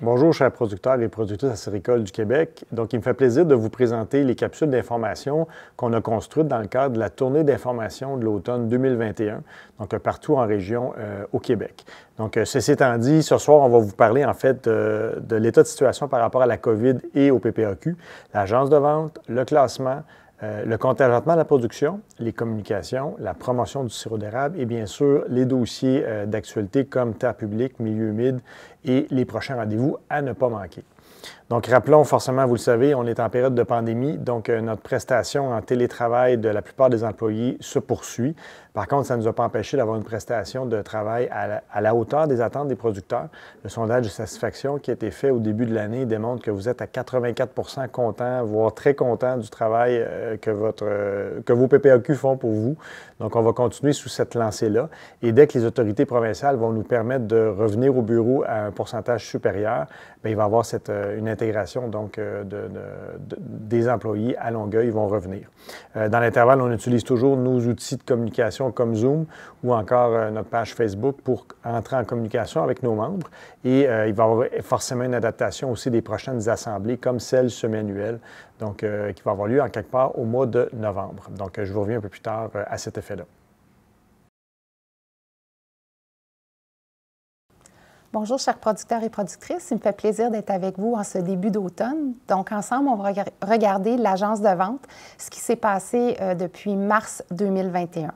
Bonjour, chers producteurs et productrices acéricoles du Québec. Donc, il me fait plaisir de vous présenter les capsules d'information qu'on a construites dans le cadre de la tournée d'information de l'automne 2021, donc euh, partout en région euh, au Québec. Donc, euh, ceci étant dit, ce soir, on va vous parler en fait de l'état de situation par rapport à la COVID et au PPAQ, l'agence de vente, le classement, euh, le contingentement de la production, les communications, la promotion du sirop d'érable et bien sûr les dossiers euh, d'actualité comme Terre publique, Milieu humide et les prochains rendez-vous à ne pas manquer. Donc, rappelons, forcément, vous le savez, on est en période de pandémie, donc euh, notre prestation en télétravail de la plupart des employés se poursuit. Par contre, ça ne nous a pas empêché d'avoir une prestation de travail à la, hauteur des attentes des producteurs. Le sondage de satisfaction qui a été fait au début de l'année démontre que vous êtes à 84 content, voire très content du travail euh, que, votre, euh, que vos PPAQ font pour vous. Donc, on va continuer sous cette lancée-là. Et dès que les autorités provinciales vont nous permettre de revenir au bureau à un pourcentage supérieur, bien, il va y avoir cette, une donc euh, des employés à Longueuil vont revenir. Euh, dans l'intervalle, on utilise toujours nos outils de communication comme Zoom ou encore euh, notre page Facebook pour entrer en communication avec nos membres. Et il va y avoir forcément une adaptation aussi des prochaines assemblées comme celle semestrielle, donc qui va avoir lieu en quelque part au mois de novembre. Donc, je vous reviens un peu plus tard à cet effet-là. Bonjour, chers producteurs et productrices. Il me fait plaisir d'être avec vous en ce début d'automne. Donc, ensemble, on va regarder l'agence de vente, ce qui s'est passé euh, depuis mars 2021.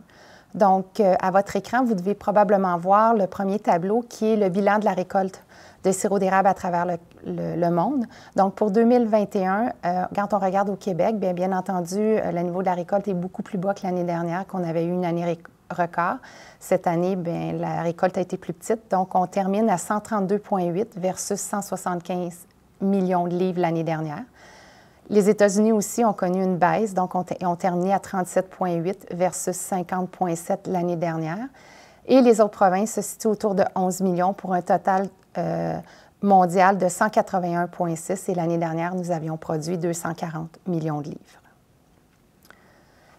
Donc, euh, à votre écran, vous devez probablement voir le premier tableau qui est le bilan de la récolte de sirop d'érable à travers le, monde. Donc, pour 2021, euh, quand on regarde au Québec, bien, bien entendu, le niveau de la récolte est beaucoup plus bas que l'année dernière, qu'on avait eu une année record. Cette année, ben, la récolte a été plus petite, donc on termine à 132,8 versus 175 millions de livres l'année dernière. Les États-Unis aussi ont connu une baisse, donc on, ont terminé à 37,8 versus 50,7 l'année dernière. Et les autres provinces se situent autour de 11 millions pour un total euh, mondial de 181,6 et l'année dernière, nous avions produit 240 millions de livres.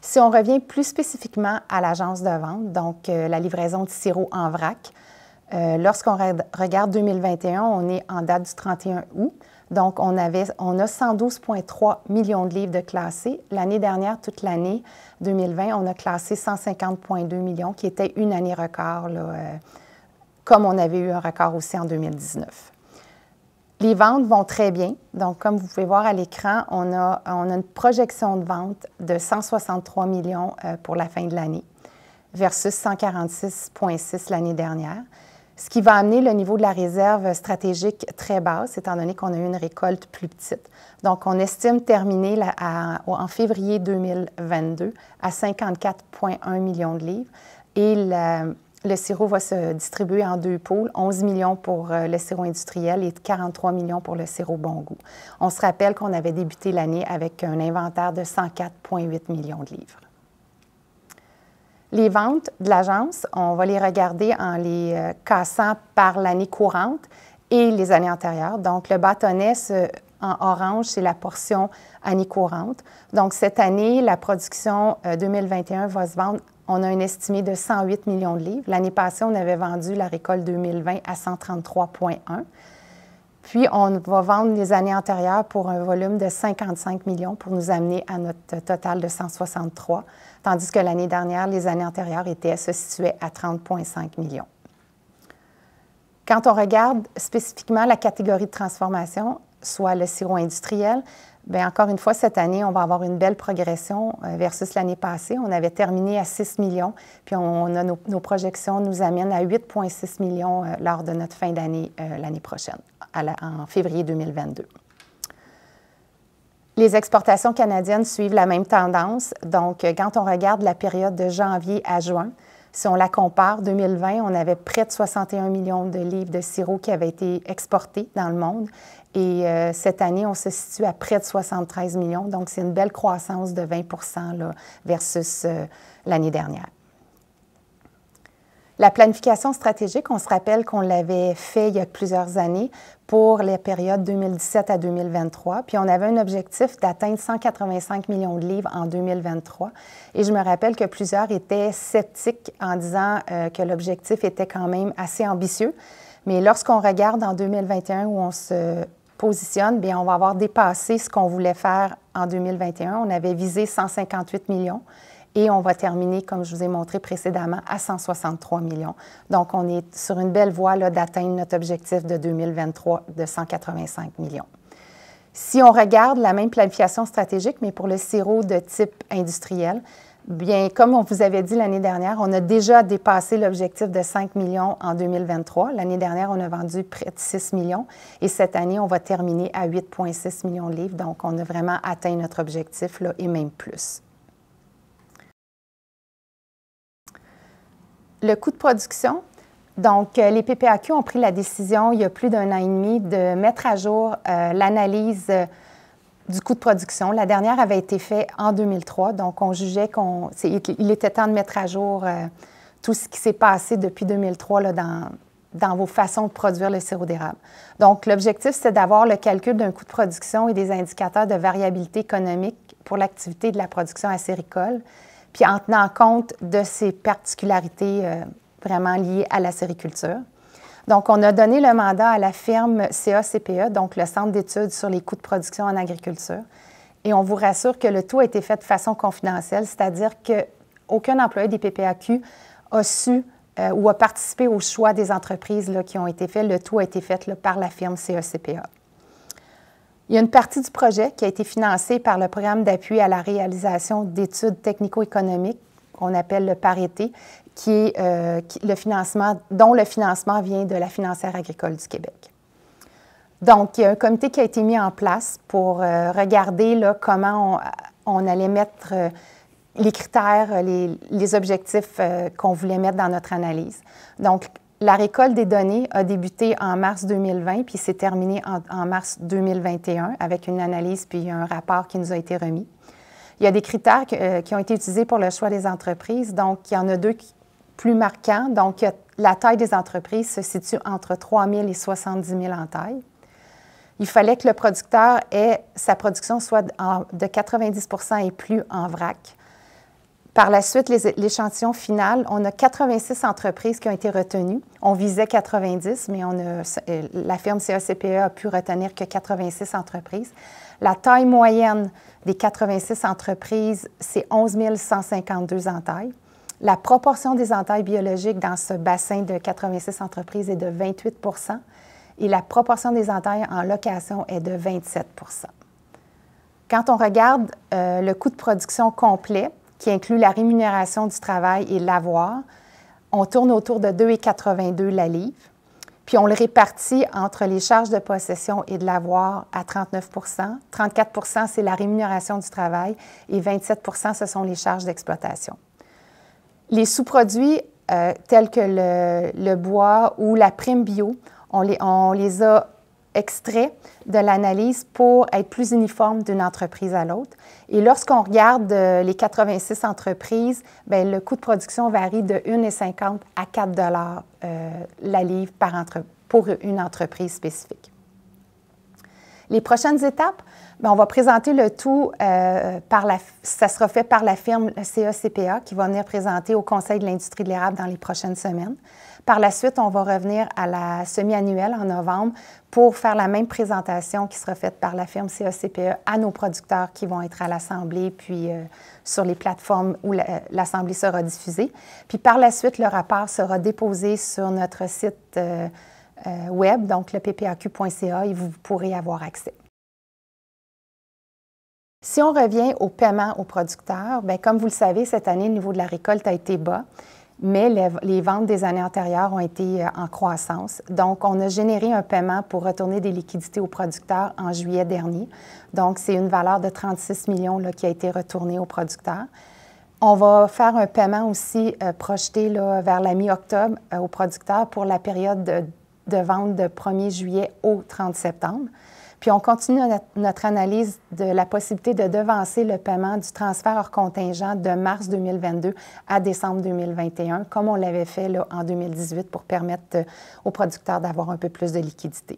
Si on revient plus spécifiquement à l'agence de vente, donc euh, la livraison de sirop en vrac, euh, lorsqu'on regarde 2021, on est en date du 31 août. Donc, on, avait, on a 112,3 millions de livres de classés. L'année dernière, toute l'année 2020, on a classé 150,2 millions, qui était une année record, euh, comme on avait eu un record aussi en 2019. Les ventes vont très bien. Donc, comme vous pouvez voir à l'écran, on a, on a une projection de vente de 163 millions euh, pour la fin de l'année versus 146,6 l'année dernière, ce qui va amener le niveau de la réserve stratégique très basse, étant donné qu'on a eu une récolte plus petite. Donc, on estime terminer la, en février 2022 à 54,1 millions de livres et le sirop va se distribuer en deux pôles, 11 millions pour euh, le sirop industriel et 43 millions pour le sirop bon goût. On se rappelle qu'on avait débuté l'année avec un inventaire de 104,8 millions de livres. Les ventes de l'agence, on va les regarder en les euh, cassant par l'année courante et les années antérieures. Donc, le bâtonnet en orange, c'est la portion année courante. Donc, cette année, la production 2021 euh, va se vendre on a un estimé de 108 millions de livres. L'année passée, on avait vendu la récolte 2020 à 133,1. Puis, on va vendre les années antérieures pour un volume de 55 millions pour nous amener à notre total de 163, tandis que l'année dernière, les années antérieures étaient, se situaient à 30,5 millions. Quand on regarde spécifiquement la catégorie de transformation, soit le sirop industriel, ben, encore une fois, cette année, on va avoir une belle progression euh, versus l'année passée. On avait terminé à 6 millions, puis on, a nos, projections nous amènent à 8,6 millions euh, lors de notre fin d'année euh, l'année prochaine, en février 2022. Les exportations canadiennes suivent la même tendance. Donc, quand on regarde la période de janvier à juin, si on la compare, 2020, on avait près de 61 millions de livres de sirop qui avaient été exportés dans le monde. Et euh, cette année, on se situe à près de 73 millions. Donc, c'est une belle croissance de 20 là, versus euh, l'année dernière. La planification stratégique, on se rappelle qu'on l'avait fait il y a plusieurs années pour les périodes 2017 à 2023. Puis on avait un objectif d'atteindre 185 millions de livres en 2023. Et je me rappelle que plusieurs étaient sceptiques en disant euh, que l'objectif était quand même assez ambitieux. Mais lorsqu'on regarde en 2021 où on se positionne, bien, on va avoir dépassé ce qu'on voulait faire en 2021. On avait visé 158 millions et on va terminer, comme je vous ai montré précédemment, à 163 millions. Donc, on est sur une belle voie d'atteindre notre objectif de 2023 de 185 millions. Si on regarde la même planification stratégique, mais pour le sirop de type industriel, bien, comme on vous avait dit l'année dernière, on a déjà dépassé l'objectif de 5 millions en 2023. L'année dernière, on a vendu près de 6 millions et cette année, on va terminer à 8,6 millions de livres. Donc, on a vraiment atteint notre objectif là, et même plus. le coût de production, donc, euh, les PPAQ ont pris la décision il y a plus d'un an et demi de mettre à jour euh, l'analyse euh, du coût de production. La dernière avait été faite en 2003, donc on jugeait qu'il était temps de mettre à jour tout ce qui s'est passé depuis 2003 dans, dans vos façons de produire le sirop d'érable. Donc, l'objectif, c'est d'avoir le calcul d'un coût de production et des indicateurs de variabilité économique pour l'activité de la production acéricole puis en tenant compte de ces particularités euh, vraiment liées à la sériculture. Donc, on a donné le mandat à la firme CACPE, donc le Centre d'études sur les coûts de production en agriculture. Et on vous rassure que le tout a été fait de façon confidentielle, c'est-à-dire qu'aucun employé des PPAQ a su euh, ou a participé au choix des entreprises qui ont été faites. Le tout a été fait par la firme CECPA. Il y a une partie du projet qui a été financée par le programme d'appui à la réalisation d'études technico-économiques qu'on appelle le parité, qui est euh, le financement, dont le financement vient de la financière agricole du Québec. Donc, il y a un comité qui a été mis en place pour euh, regarder comment on, allait mettre euh, les critères, les, objectifs qu'on voulait mettre dans notre analyse. Donc, la récolte des données a débuté en mars 2020 puis s'est terminée en, mars 2021 avec une analyse puis un rapport qui nous a été remis. Il y a des critères euh, qui ont été utilisés pour le choix des entreprises. Donc, il y en a deux plus marquants. Donc, la taille des entreprises se situe entre 3 000 et 70 000 en taille. Il fallait que le producteur ait sa production soit de 90 et plus en vrac. Par la suite, l'échantillon final, on a 86 entreprises qui ont été retenues. On visait 90, mais on a, euh, la firme CACPE a pu retenir que 86 entreprises. La taille moyenne des 86 entreprises, c'est 11 152 entailles. La proportion des entailles biologiques dans ce bassin de 86 entreprises est de 28 et la proportion des entailles en location est de 27 Quand on regarde euh, le coût de production complet, qui inclut la rémunération du travail et l'avoir. On tourne autour de 2,82 la livre. Puis on le répartit entre les charges de possession et de l'avoir à 39 34 c'est la rémunération du travail et 27 ce sont les charges d'exploitation. Les sous-produits euh, tels que le, bois ou la prime bio, on les a extrait de l'analyse pour être plus uniforme d'une entreprise à l'autre. Et lorsqu'on regarde euh, les 86 entreprises, ben, le coût de production varie de 1,50 à 4 euh, la livre par pour une entreprise spécifique. Les prochaines étapes, ben, on va présenter le tout, euh, ça sera fait par la firme CECPA qui va venir présenter au Conseil de l'industrie de l'érable dans les prochaines semaines. Par la suite, on va revenir à la semi-annuelle en novembre pour faire la même présentation qui sera faite par la firme CACPE à nos producteurs qui vont être à l'Assemblée, puis euh, sur les plateformes où l'Assemblée sera diffusée. Puis par la suite, le rapport sera déposé sur notre site euh, euh, web, donc le ppaq.ca, et vous pourrez avoir accès. Si on revient au paiement aux producteurs, bien, comme vous le savez, cette année, le niveau de la récolte a été bas mais les ventes des années antérieures ont été euh, en croissance. Donc, on a généré un paiement pour retourner des liquidités aux producteurs en juillet dernier. Donc, c'est une valeur de 36 millions qui a été retournée aux producteurs. On va faire un paiement aussi euh, projeté vers la mi-octobre euh, aux producteurs pour la période de vente de 1er juillet au 30 septembre. Puis on continue notre analyse de la possibilité de devancer le paiement du transfert hors contingent de mars 2022 à décembre 2021, comme on l'avait fait en 2018 pour permettre euh, aux producteurs d'avoir un peu plus de liquidité.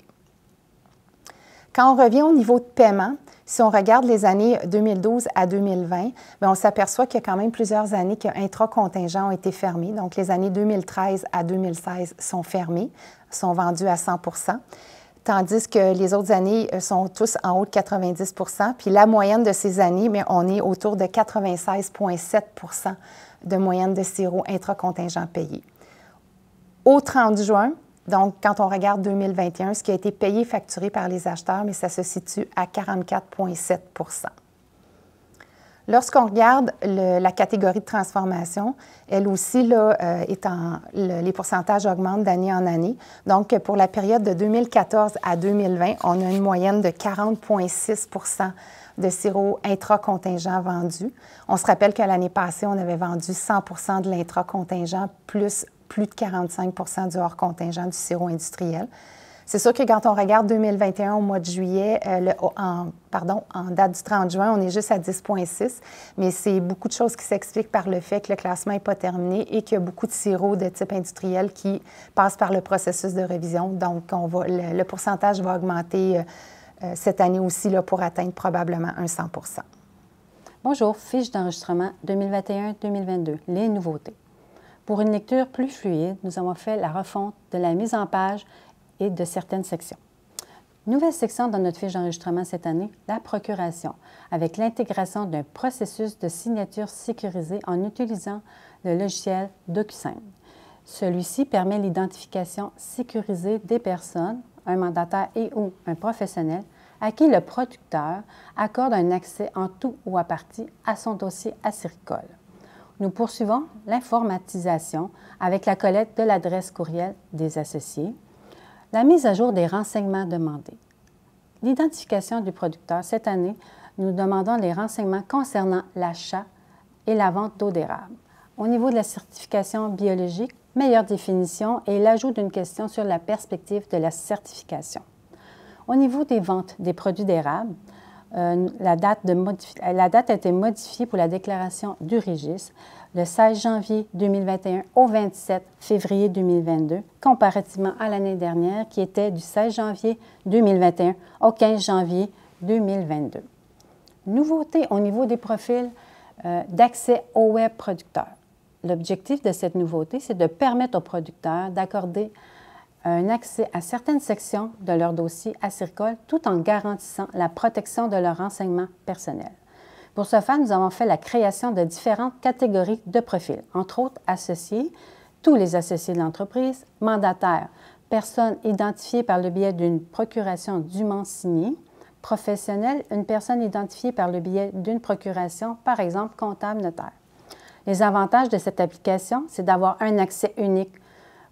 Quand on revient au niveau de paiement, si on regarde les années 2012 à 2020, ben, on s'aperçoit qu'il y a quand même plusieurs années que contingents ont été fermés. Donc, les années 2013 à 2016 sont fermées, sont vendues à 100 tandis que les autres années euh, sont tous en haut de 90 Puis la moyenne de ces années, mais on est autour de 96,7 de moyenne de sirop intracontingent payé. Au 30 juin, donc quand on regarde 2021, ce qui a été payé, facturé par les acheteurs, mais ça se situe à 44,7 Lorsqu'on regarde la catégorie de transformation, elle aussi, là, euh, les pourcentages augmentent d'année en année. Donc, pour la période de 2014 à 2020, on a une moyenne de 40,6 de sirop intra-contingent vendu. On se rappelle que l'année passée, on avait vendu 100 de l'intra-contingent plus plus de 45 du hors-contingent du sirop industriel. C'est sûr que quand on regarde 2021 au mois de juillet, euh, oh, en, pardon, en date du 30 juin, on est juste à 10,6, mais c'est beaucoup de choses qui s'expliquent par le fait que le classement n'est pas terminé et qu'il y a beaucoup de sirops de type industriel qui passent par le processus de révision. Donc, le, pourcentage va augmenter euh, euh, cette année aussi là, pour atteindre probablement un 100 Bonjour, fiche d'enregistrement 2021-2022, les nouveautés. Pour une lecture plus fluide, nous avons fait la refonte de la mise en page et de certaines sections. Nouvelle section dans notre fiche d'enregistrement cette année, la procuration, avec l'intégration d'un processus de signature sécurisé en utilisant le logiciel DocuSign. Celui-ci permet l'identification sécurisée des personnes, un mandataire et ou un professionnel, à qui le producteur accorde un accès en tout ou à partie à son dossier à circole. Nous poursuivons l'informatisation avec la collecte de l'adresse courriel des associés, la mise à jour des renseignements demandés. L'identification du producteur. Cette année, nous demandons les renseignements concernant l'achat et la vente d'eau d'érable. Au niveau de la certification biologique, meilleure définition et l'ajout d'une question sur la perspective de la certification. Au niveau des ventes des produits d'érable, euh, la, date la date a été modifiée pour la déclaration du registre le 16 janvier 2021 au 27 février 2022, comparativement à l'année dernière qui était du 16 janvier 2021 au 15 janvier 2022. Nouveauté au niveau des profils euh, d'accès au web producteur. L'objectif de cette nouveauté, c'est de permettre aux producteurs d'accorder un accès à certaines sections de leur dossier à Circole, tout en garantissant la protection de leurs renseignements personnels. Pour ce faire, nous avons fait la création de différentes catégories de profils, entre autres associés, tous les associés de l'entreprise, mandataires, personnes identifiées par le biais d'une procuration dûment signée, professionnels, une personne identifiée par le biais d'une procuration, par exemple comptable notaire. Les avantages de cette application, c'est d'avoir un accès unique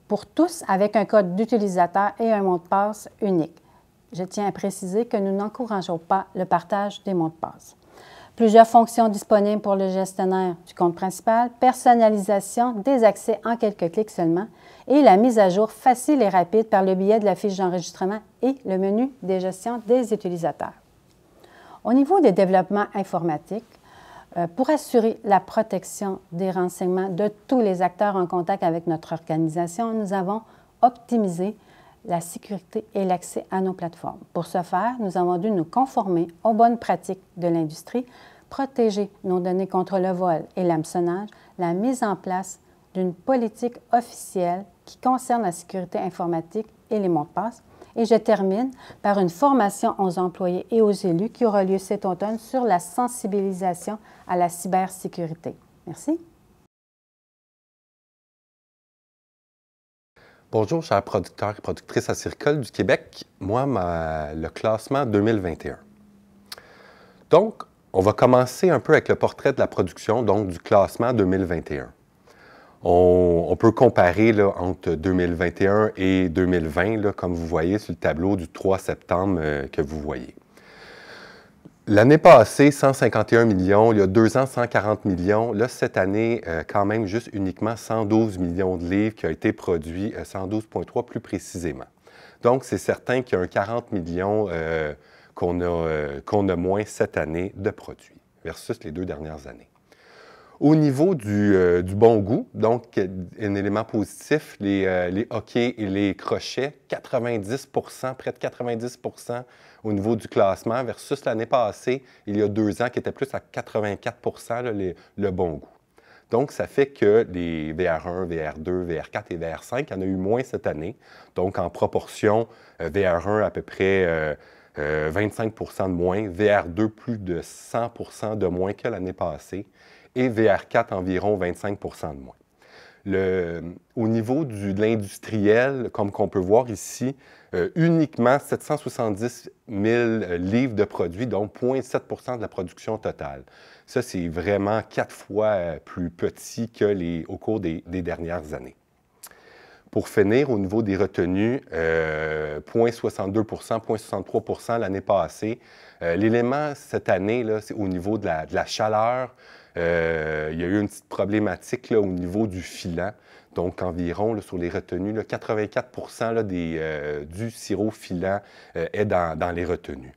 pour tous avec un code d'utilisateur et un mot de passe unique. Je tiens à préciser que nous n'encourageons pas le partage des mots de passe plusieurs fonctions disponibles pour le gestionnaire du compte principal, personnalisation des accès en quelques clics seulement et la mise à jour facile et rapide par le biais de la fiche d'enregistrement et le menu des gestions des utilisateurs. Au niveau des développements informatiques, euh, pour assurer la protection des renseignements de tous les acteurs en contact avec notre organisation, nous avons optimisé la sécurité et l'accès à nos plateformes. Pour ce faire, nous avons dû nous conformer aux bonnes pratiques de l'industrie, protéger nos données contre le vol et l'hameçonnage, la mise en place d'une politique officielle qui concerne la sécurité informatique et les mots de passe. Et je termine par une formation aux employés et aux élus qui aura lieu cet automne sur la sensibilisation à la cybersécurité. Merci. Bonjour, chers producteurs et productrices à Circole du Québec. Moi, le classement 2021. Donc, on va commencer un peu avec le portrait de la production, donc du classement 2021. On, peut comparer entre 2021 et 2020, comme vous voyez sur le tableau du 3 septembre euh, que vous voyez. L'année passée, 151 millions. Il y a deux ans, 140 millions. Là, cette année, euh, quand même, juste uniquement 112 millions de livres qui ont été produits, 112,3 euh, plus précisément. Donc, c'est certain qu'il y a un 40 millions euh, qu'on a, a moins cette année de produits versus les deux dernières années. Au niveau euh, du, bon goût, donc euh, un élément positif, euh, les, hockey et les crochets, 90 près de 90 au niveau du classement, versus l'année passée, il y a deux ans, qui était plus à 84 le bon goût. Donc, ça fait que les VR1, VR2, VR4 et VR5, en a eu moins cette année. Donc, en proportion, VR1 à peu près 25 de moins, VR2 plus de 100 de moins que l'année passée et VR4 environ 25 de moins. au niveau de l'industriel, comme qu'on peut voir ici, euh, uniquement 770 000 euh, livres de produits, donc 0,7 de la production totale. Ça, c'est vraiment quatre fois euh, plus petit que les, au cours des, dernières années. Pour finir, au niveau des retenues, 0,62 0,63 l'année passée. L'élément cette année, c'est au niveau de la chaleur, euh, il y a eu une petite problématique au niveau du filant. Donc, environ, sur les retenues, 84 des, euh, du sirop filant euh, est dans, les retenues.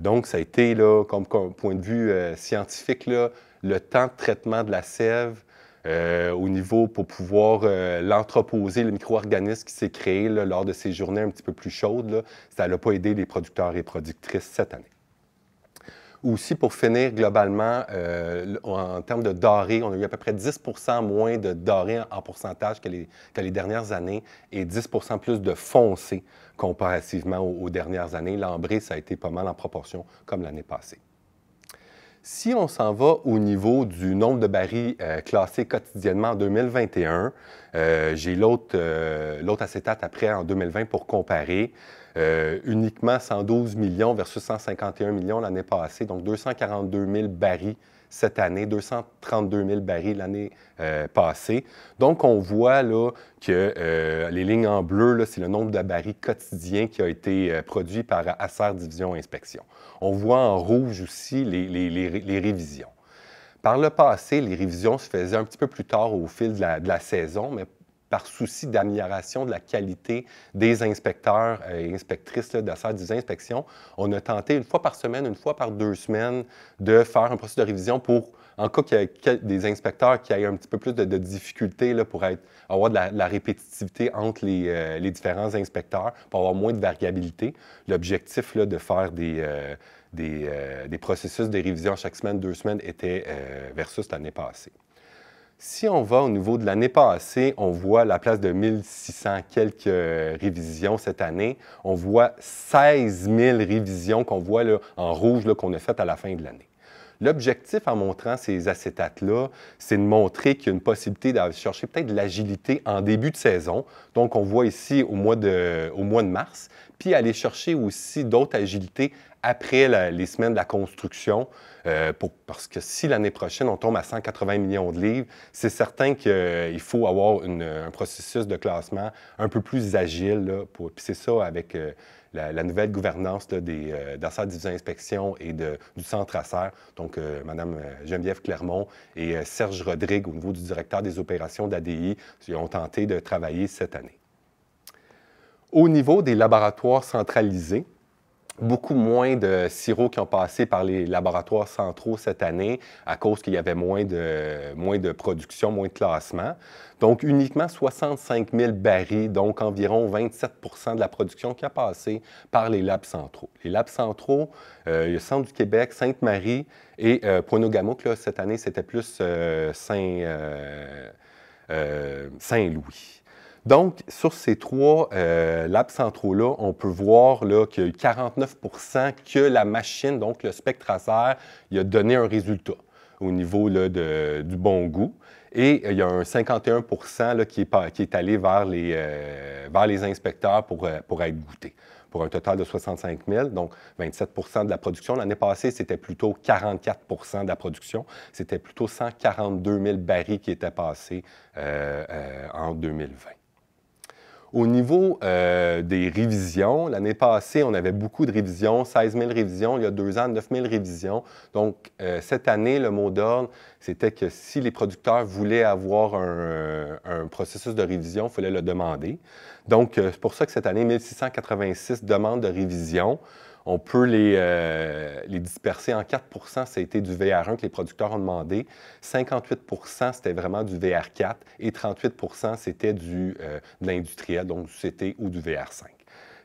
donc, ça a été, comme, point de vue scientifique, le temps de traitement de la sève au niveau pour pouvoir l'entreposer, le micro-organisme qui s'est créé lors de ces journées un petit peu plus chaudes. ça n'a pas aidé les producteurs et productrices cette année aussi, pour finir, globalement, euh, en termes de doré, on a eu à peu près 10 moins de doré en pourcentage que les, dernières années et 10 plus de foncé comparativement aux, dernières années. L'ambré, ça a été pas mal en proportion comme l'année passée. Si on s'en va au niveau du nombre de barils euh, classés quotidiennement en 2021, euh, j'ai l'autre, acétate après en 2020 pour comparer. Euh, uniquement 112 millions versus 151 millions l'année passée, donc 242 000 barils cette année, 232 000 barils l'année euh, passée. Donc, on voit là, que euh, les lignes en bleu, c'est le nombre de barils quotidiens qui a été produit par Acer Division Inspection. On voit en rouge aussi les, révisions. Par le passé, les révisions se faisaient un petit peu plus tard au fil de la, de la saison, mais par souci d'amélioration de la qualité des inspecteurs euh, et inspectrices d'affaires des inspections, on a tenté une fois par semaine, une fois par deux semaines, de faire un processus de révision pour, en cas qu'il y ait des inspecteurs qui aient un petit peu plus de, difficultés pour avoir de la, répétitivité entre euh, les, différents inspecteurs, pour avoir moins de variabilité. L'objectif de faire des, euh, des, processus de révision chaque semaine, deux semaines, était versus l'année passée. Si on va au niveau de l'année passée, on voit la place de 1600 quelques révisions cette année. On voit 16 000 révisions qu'on voit en rouge qu'on a faites à la fin de l'année. L'objectif en montrant ces acétates-là, c'est de montrer qu'il y a une possibilité d'aller chercher peut-être de l'agilité en début de saison. Donc, on voit ici au mois de, au mois de mars, puis aller chercher aussi d'autres agilités après les semaines de la construction, euh, parce que si l'année prochaine, on tombe à 180 millions de livres, c'est certain qu'il euh, faut avoir un processus de classement un peu plus agile. Là, puis c'est ça avec euh, la, nouvelle gouvernance là, des, Division Inspection et du Centre ACER. donc Madame Geneviève Clermont et Serge Rodrigue au niveau du directeur des opérations d'ADI, ont tenté de travailler cette année. Au niveau des laboratoires centralisés, beaucoup moins de sirops qui ont passé par les laboratoires centraux cette année à cause qu'il y avait moins de, moins de production, moins de classement. Donc, uniquement 65 000 barils, donc environ 27 de la production qui a passé par les labs centraux. Les labs centraux, le euh, il Centre du Québec, Sainte-Marie et euh, cette année, c'était plus euh, Saint, euh, Saint-Louis. Donc, sur ces trois euh, labs centraux-là, on peut voir qu'il y a eu 49 que la machine, donc le spectre il a donné un résultat au niveau du bon goût. Et euh, il y a un 51 là, qui, est, qui, est, allé vers les, euh, les inspecteurs pour, euh, pour être goûté pour un total de 65 000, donc 27 de la production. L'année passée, c'était plutôt 44 de la production. C'était plutôt 142 000 barils qui étaient passés en 2020. Au niveau euh, des révisions, l'année passée, on avait beaucoup de révisions, 16 000 révisions, il y a deux ans, 9 000 révisions. Donc, euh, cette année, le mot d'ordre, c'était que si les producteurs voulaient avoir un, processus de révision, il fallait le demander. Donc, euh, c'est pour ça que cette année, 1686 demandes de révision. On peut les, euh, disperser en 4 ça été du VR1 que les producteurs ont demandé. 58 c'était vraiment du VR4 et 38 c'était du, euh, de l'industriel, donc du CT ou du VR5.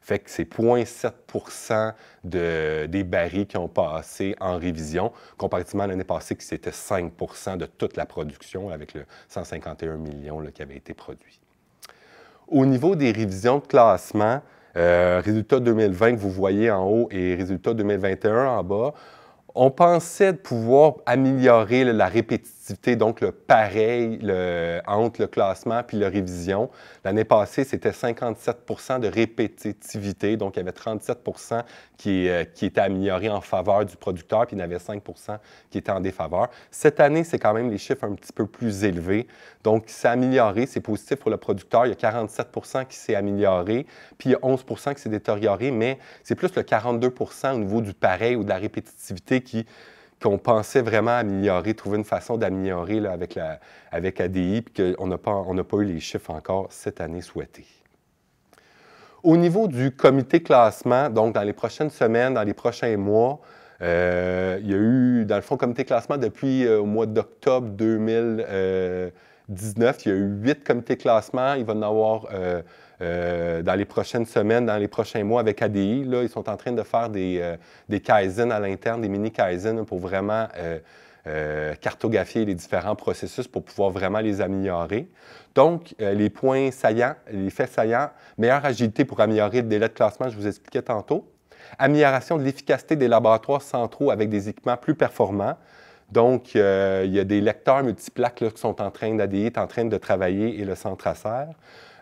Fait que c'est 0,7 des barils qui ont passé en révision, comparativement à l'année passée qui c'était 5 de toute la production avec le 151 millions qui avait été produit. Au niveau des révisions de classement, euh, résultat 2020 que vous voyez en haut et résultat 2021 en bas. On pensait pouvoir améliorer la répétition donc le pareil entre le classement puis la révision. L'année passée, c'était 57 de répétitivité, donc il y avait 37 euh, qui, étaient qui était amélioré en faveur du producteur, puis il y en avait 5 qui étaient en défaveur. Cette année, c'est quand même les chiffres un petit peu plus élevés, donc c'est amélioré, c'est positif pour le producteur. Il y a 47 qui s'est amélioré, puis il y a 11 qui s'est détérioré, mais c'est plus le 42 au niveau du pareil ou de la répétitivité qui qu'on pensait vraiment améliorer, trouver une façon d'améliorer avec, la, avec ADI, puis qu'on n'a pas, pas eu les chiffres encore cette année souhaités. Au niveau du comité classement, donc dans les prochaines semaines, dans les prochains mois, euh, il y a eu, dans le fond, comité classement depuis euh, au mois d'octobre 2019. Euh, il y a eu huit comités classement. Il va en avoir euh, dans les prochaines semaines, dans les prochains mois avec ADI. ils sont en train de faire euh, des, Kaizen à l'interne, des mini Kaizen pour vraiment euh, cartographier les différents processus pour pouvoir vraiment les améliorer. Donc, les points saillants, les faits saillants, meilleure agilité pour améliorer le délai de classement, je vous expliquais tantôt. Amélioration de l'efficacité des laboratoires centraux avec des équipements plus performants. Donc, il y a des lecteurs multiplaques qui sont en train d'ADI, est en train de travailler et le centre à serre.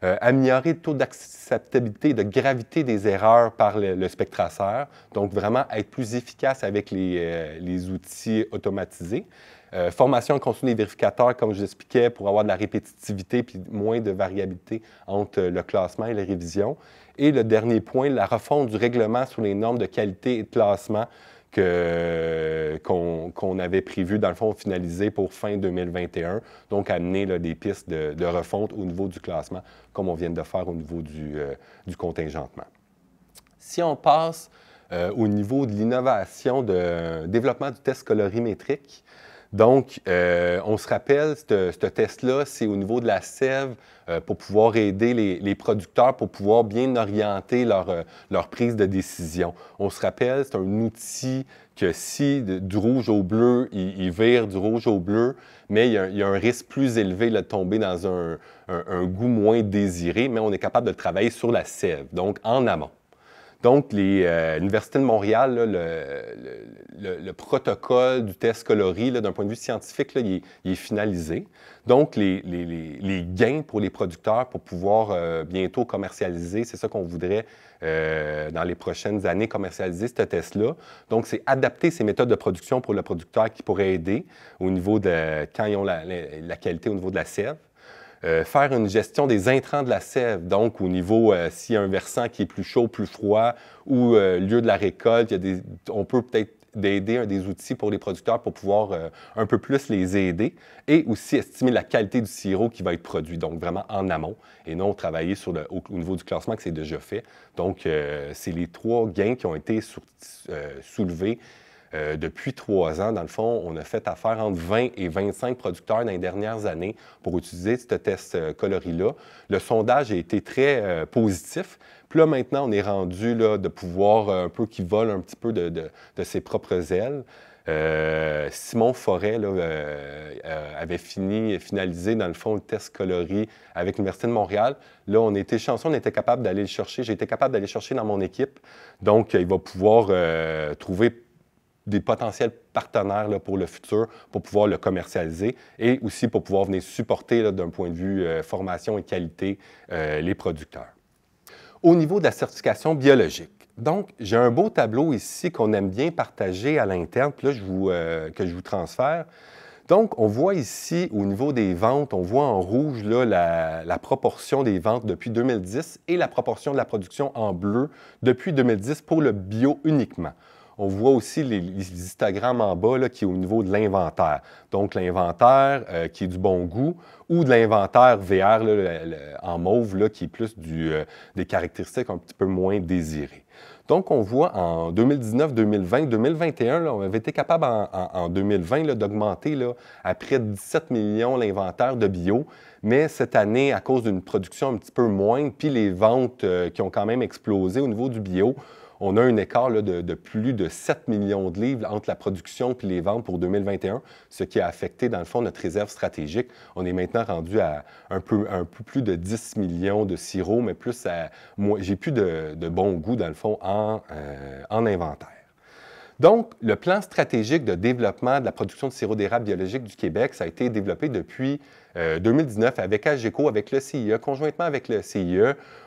Euh, améliorer le taux d'acceptabilité, de gravité des erreurs par le, spectraceur. Donc, vraiment être plus efficace avec les, euh, les outils automatisés. Euh, formation continue des vérificateurs, comme je l'expliquais, pour avoir de la répétitivité puis moins de variabilité entre euh, le classement et la révision. Et le dernier point, la refonte du règlement sur les normes de qualité et de classement qu'on, avait prévu, dans le fond, finaliser pour fin 2021. Donc, amener des pistes de, refonte au niveau du classement, comme on vient de faire au niveau du, euh, contingentement. Si on passe euh, au niveau de l'innovation, de développement du test colorimétrique, donc, euh, on se rappelle, ce test-là, c'est au niveau de la sève euh, pour pouvoir aider les, producteurs, pour pouvoir bien orienter euh, leur, prise de décision. On se rappelle, c'est un outil que si du rouge au bleu, il, il, vire du rouge au bleu, mais il y a, un risque plus élevé de tomber dans un, goût moins désiré, mais on est capable de travailler sur la sève, donc en amont. Donc, euh, l'Université de Montréal, le, protocole du test coloris, d'un point de vue scientifique, il, est, finalisé. Donc, les, gains pour les producteurs pour pouvoir euh, bientôt commercialiser, c'est ça qu'on voudrait euh, dans les prochaines années commercialiser ce test-là. Donc, c'est adapter ces méthodes de production pour le producteur qui pourrait aider au niveau de quand ils ont la, la qualité au niveau de la sève. Euh, faire une gestion des intrants de la sève, donc au niveau si euh, s'il y a un versant qui est plus chaud, plus froid, ou euh, lieu de la récolte, on peut peut-être d'aider des outils pour les producteurs pour pouvoir un peu plus les aider et aussi estimer la qualité du sirop qui va être produit, donc vraiment en amont et non travailler sur le, au, niveau du classement que c'est déjà fait. Donc, c'est les trois gains qui ont été soulevés euh, depuis trois ans, dans le fond, on a fait affaire entre 20 et 25 producteurs dans les dernières années pour utiliser ce test euh, coloris-là. Le sondage a été très euh, positif. Puis là, maintenant, on est rendu là, de pouvoir un peu qui vole un petit peu de, ses propres ailes. Simon Forêt avait fini, finalisé dans le fond le test coloris avec l'Université de Montréal. Là, on était chanceux, on était capable d'aller le chercher. J'ai été capable d'aller chercher dans mon équipe. Donc, il va pouvoir trouver des potentiels partenaires pour le futur, pour pouvoir le commercialiser et aussi pour pouvoir venir supporter d'un point de vue euh, formation et qualité euh, les producteurs. Au niveau de la certification biologique, donc j'ai un beau tableau ici qu'on aime bien partager à l'interne, là, euh, que je vous transfère. Donc, on voit ici, au niveau des ventes, on voit en rouge la, proportion des ventes depuis 2010 et la proportion de la production en bleu depuis 2010 pour le bio uniquement on voit aussi les, histogrammes en bas qui est au niveau de l'inventaire. Donc l'inventaire euh, qui est du bon goût ou de l'inventaire VR en mauve qui est plus euh, des caractéristiques un petit peu moins désirées. Donc, on voit en 2019, 2020, 2021, on avait été capable en, 2020 d'augmenter à près de 17 millions l'inventaire de bio. Mais cette année, à cause d'une production un petit peu moindre, puis les ventes euh, qui ont quand même explosé au niveau du bio, on a un écart de, plus de 7 millions de livres entre la production et les ventes pour 2021, ce qui a affecté, dans le fond, notre réserve stratégique. On est maintenant rendu à un peu, plus de 10 millions de sirop, mais plus Moi, j'ai plus de, de bon goût, dans le fond, en, euh, en inventaire. Donc, le plan stratégique de développement de la production de sirop d'érable biologique du Québec, ça a été développé depuis 2019 euh, avec AGECO, avec le CIE, conjointement avec le CIE.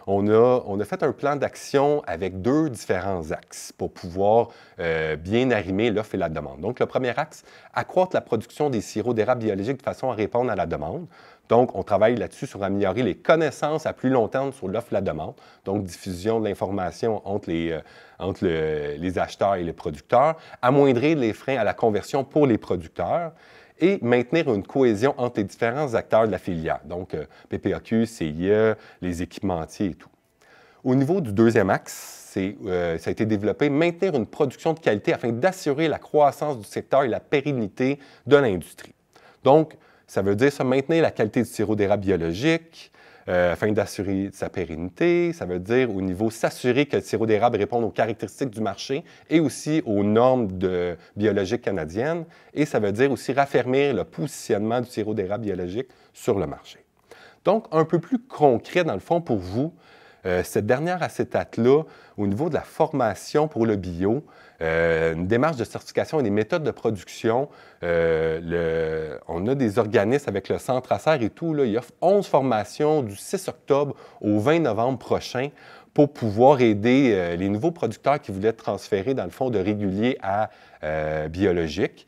On a, fait un plan d'action avec deux différents axes pour pouvoir euh, bien arrimer l'offre et la demande. Donc, le premier axe, accroître la production des sirops d'érable biologique de façon à répondre à la demande. Donc, on travaille là-dessus sur améliorer les connaissances à plus long terme sur l'offre et la demande, donc diffusion de l'information entre, les, euh, entre les acheteurs et les producteurs, amoindrir les freins à la conversion pour les producteurs et maintenir une cohésion entre les différents acteurs de la filière, donc euh, PPAQ, CIE, les équipementiers et tout. Au niveau du deuxième axe, euh, ça a été développé maintenir une production de qualité afin d'assurer la croissance du secteur et la pérennité de l'industrie. Donc, ça veut dire se maintenir la qualité du sirop d'érable biologique euh, afin d'assurer sa pérennité. Ça veut dire au niveau s'assurer que le sirop d'érable répond aux caractéristiques du marché et aussi aux normes de, biologiques canadiennes. Et ça veut dire aussi raffermir le positionnement du sirop d'érable biologique sur le marché. Donc, un peu plus concret dans le fond pour vous, euh, cette dernière acétate-là, au niveau de la formation pour le bio, euh, une démarche de certification et des méthodes de production. Euh, on a des organismes avec le Centre Acer et tout. Là, y a 11 formations du 6 octobre au 20 novembre prochain pour pouvoir aider euh, les nouveaux producteurs qui voulaient transférer, dans le fond, de régulier à biologique.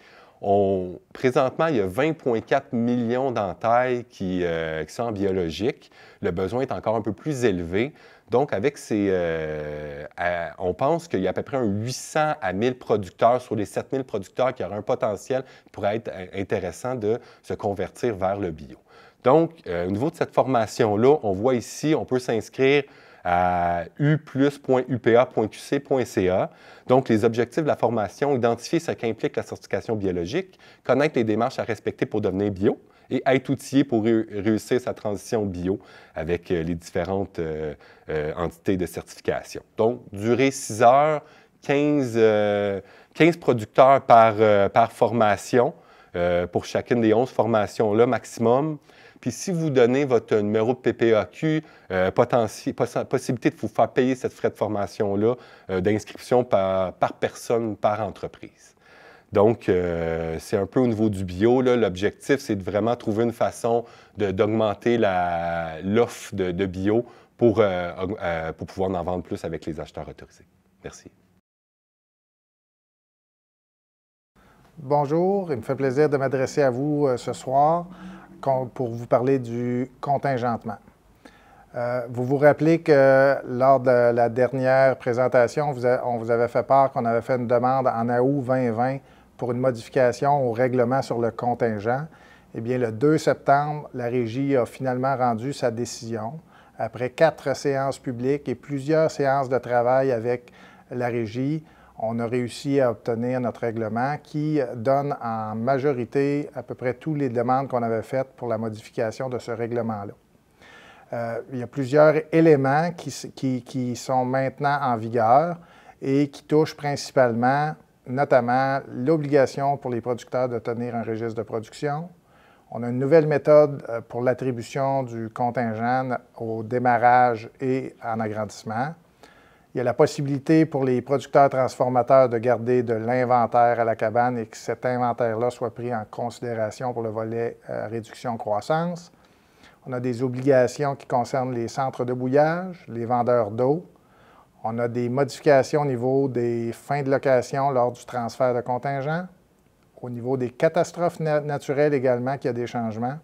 présentement, il y a 20,4 millions d'entailles qui, qui sont en biologique. Le besoin est encore un peu plus élevé. Donc, avec ces. Euh, on pense qu'il y a à peu près un 800 à 1000 producteurs sur les 7000 producteurs qui auraient un potentiel pour être euh, intéressant de se convertir vers le bio. Donc, euh, au niveau de cette formation-là, on voit ici, on peut s'inscrire à uplus.upa.qc.ca. Donc, les objectifs de la formation, identifier ce qu'implique la certification biologique, connaître les démarches à respecter pour devenir bio, et être outillé pour réussir sa transition bio avec euh, les différentes euh, euh, entités de certification. Donc, durée 6 heures, 15, producteurs par, par formation pour chacune des 11 formations-là maximum. Puis si vous donnez votre numéro de PPAQ, possibilité de vous faire payer cette frais de formation-là d'inscription par, par personne, par entreprise. Donc, euh, c'est un peu au niveau du bio. L'objectif, c'est de vraiment trouver une façon d'augmenter l'offre de, bio euh, euh, pour, pouvoir en vendre plus avec les acheteurs autorisés. Merci. Bonjour, il me fait plaisir de m'adresser à vous ce soir pour vous parler du contingentement. vous vous rappelez que lors de la dernière présentation, on vous avait fait part qu'on avait fait une demande en août 2020 pour une modification au règlement sur le contingent. Eh bien, le 2 septembre, la Régie a finalement rendu sa décision après quatre séances publiques et plusieurs séances de travail avec la Régie. On a réussi à obtenir notre règlement qui donne en majorité à peu près toutes les demandes qu'on avait faites pour la modification de ce règlement-là. Euh, il y a plusieurs éléments qui, qui sont maintenant en vigueur et qui touchent principalement notamment l'obligation pour les producteurs de tenir un registre de production. On a une nouvelle méthode euh, pour l'attribution du contingent au démarrage et en agrandissement. Il y a la possibilité pour les producteurs transformateurs de garder de l'inventaire à la cabane et que cet inventaire-là soit pris en considération pour le volet euh, réduction-croissance. On a des obligations qui concernent les centres de bouillage, les vendeurs d'eau, on a des modifications au niveau des fins de location lors du transfert de contingent, au niveau des catastrophes naturelles également, qu'il y a des changements.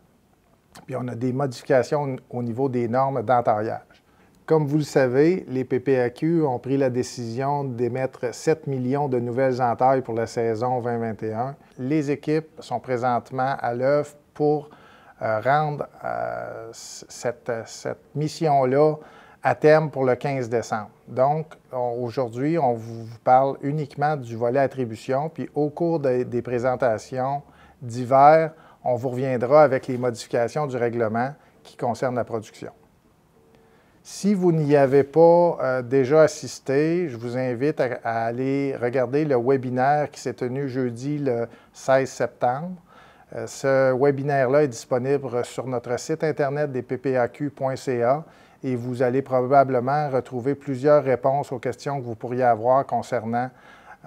Puis on a des modifications au niveau des normes d'entaillage. Comme vous le savez, les PPAQ ont pris la décision d'émettre 7 millions de nouvelles entailles pour la saison 2021. Les équipes sont présentement à l'œuvre pour euh, rendre euh, cette, cette mission-là à terme pour le 15 décembre. Donc, aujourd'hui, on vous parle uniquement du volet attribution, puis au cours des présentations d'hiver, on vous reviendra avec les modifications du règlement qui concernent la production. Si vous n'y avez pas euh, déjà assisté, je vous invite à, aller regarder le webinaire qui s'est tenu jeudi le 16 septembre. Euh, ce webinaire-là est disponible sur notre site internet des et vous allez probablement retrouver plusieurs réponses aux questions que vous pourriez avoir concernant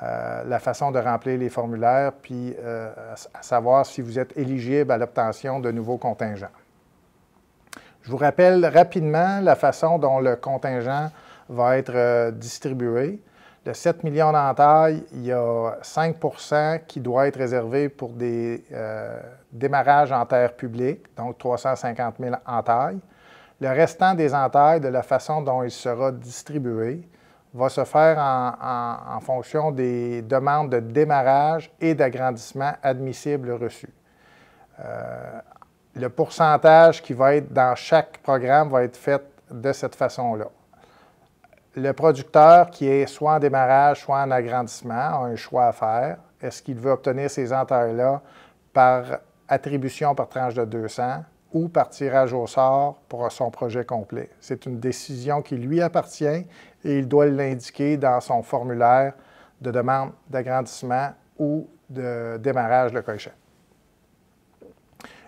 euh, la façon de remplir les formulaires, puis euh, à savoir si vous êtes éligible à l'obtention de nouveaux contingents. Je vous rappelle rapidement la façon dont le contingent va être euh, distribué. De 7 millions d'entailles, il y a 5 qui doit être réservé pour des démarrages en terre publique, donc 350 000 entailles. Le restant des entailles, de la façon dont il sera distribué, va se faire en, fonction des demandes de démarrage et d'agrandissement admissibles reçues. Euh, le pourcentage qui va être dans chaque programme va être fait de cette façon-là. Le producteur qui est soit en démarrage, soit en agrandissement, a un choix à faire. Est-ce qu'il veut obtenir ces entailles-là par attribution par tranche de 200 ou par tirage au sort pour son projet complet. C'est une décision qui lui appartient et il doit l'indiquer dans son formulaire de demande d'agrandissement ou de démarrage de cochet.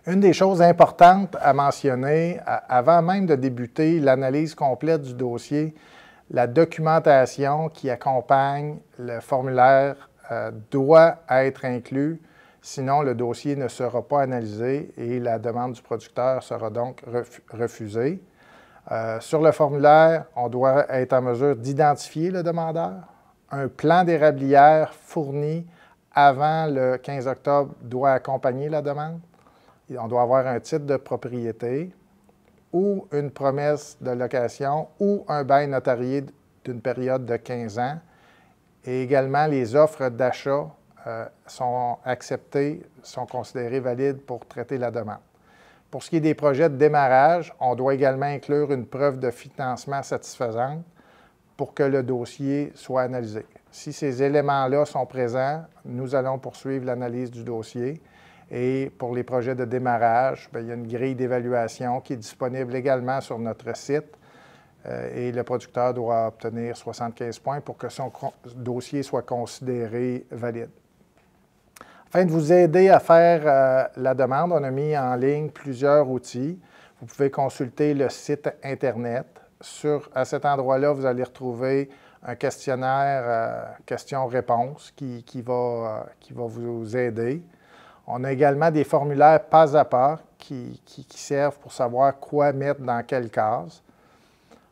Une des choses importantes à mentionner avant même de débuter l'analyse complète du dossier, la documentation qui accompagne le formulaire euh, doit être inclue Sinon, le dossier ne sera pas analysé et la demande du producteur sera donc refusée. Euh, sur le formulaire, on doit être en mesure d'identifier le demandeur. Un plan d'érablière fourni avant le 15 octobre doit accompagner la demande. On doit avoir un titre de propriété ou une promesse de location ou un bail notarié d'une période de 15 ans et également les offres d'achat euh, sont acceptés, sont considérés valides pour traiter la demande. Pour ce qui est des projets de démarrage, on doit également inclure une preuve de financement satisfaisante pour que le dossier soit analysé. Si ces éléments-là sont présents, nous allons poursuivre l'analyse du dossier. Et pour les projets de démarrage, ben, il y a une grille d'évaluation qui est disponible également sur notre site. Euh, et le producteur doit obtenir 75 points pour que son dossier soit considéré valide. Afin de vous aider à faire euh, la demande, on a mis en ligne plusieurs outils. Vous pouvez consulter le site Internet. Sur, à cet endroit-là, vous allez retrouver un questionnaire question euh, questions-réponses euh, qui, va, vous aider. On a également des formulaires pas à pas qui servent pour savoir quoi mettre dans quelle case.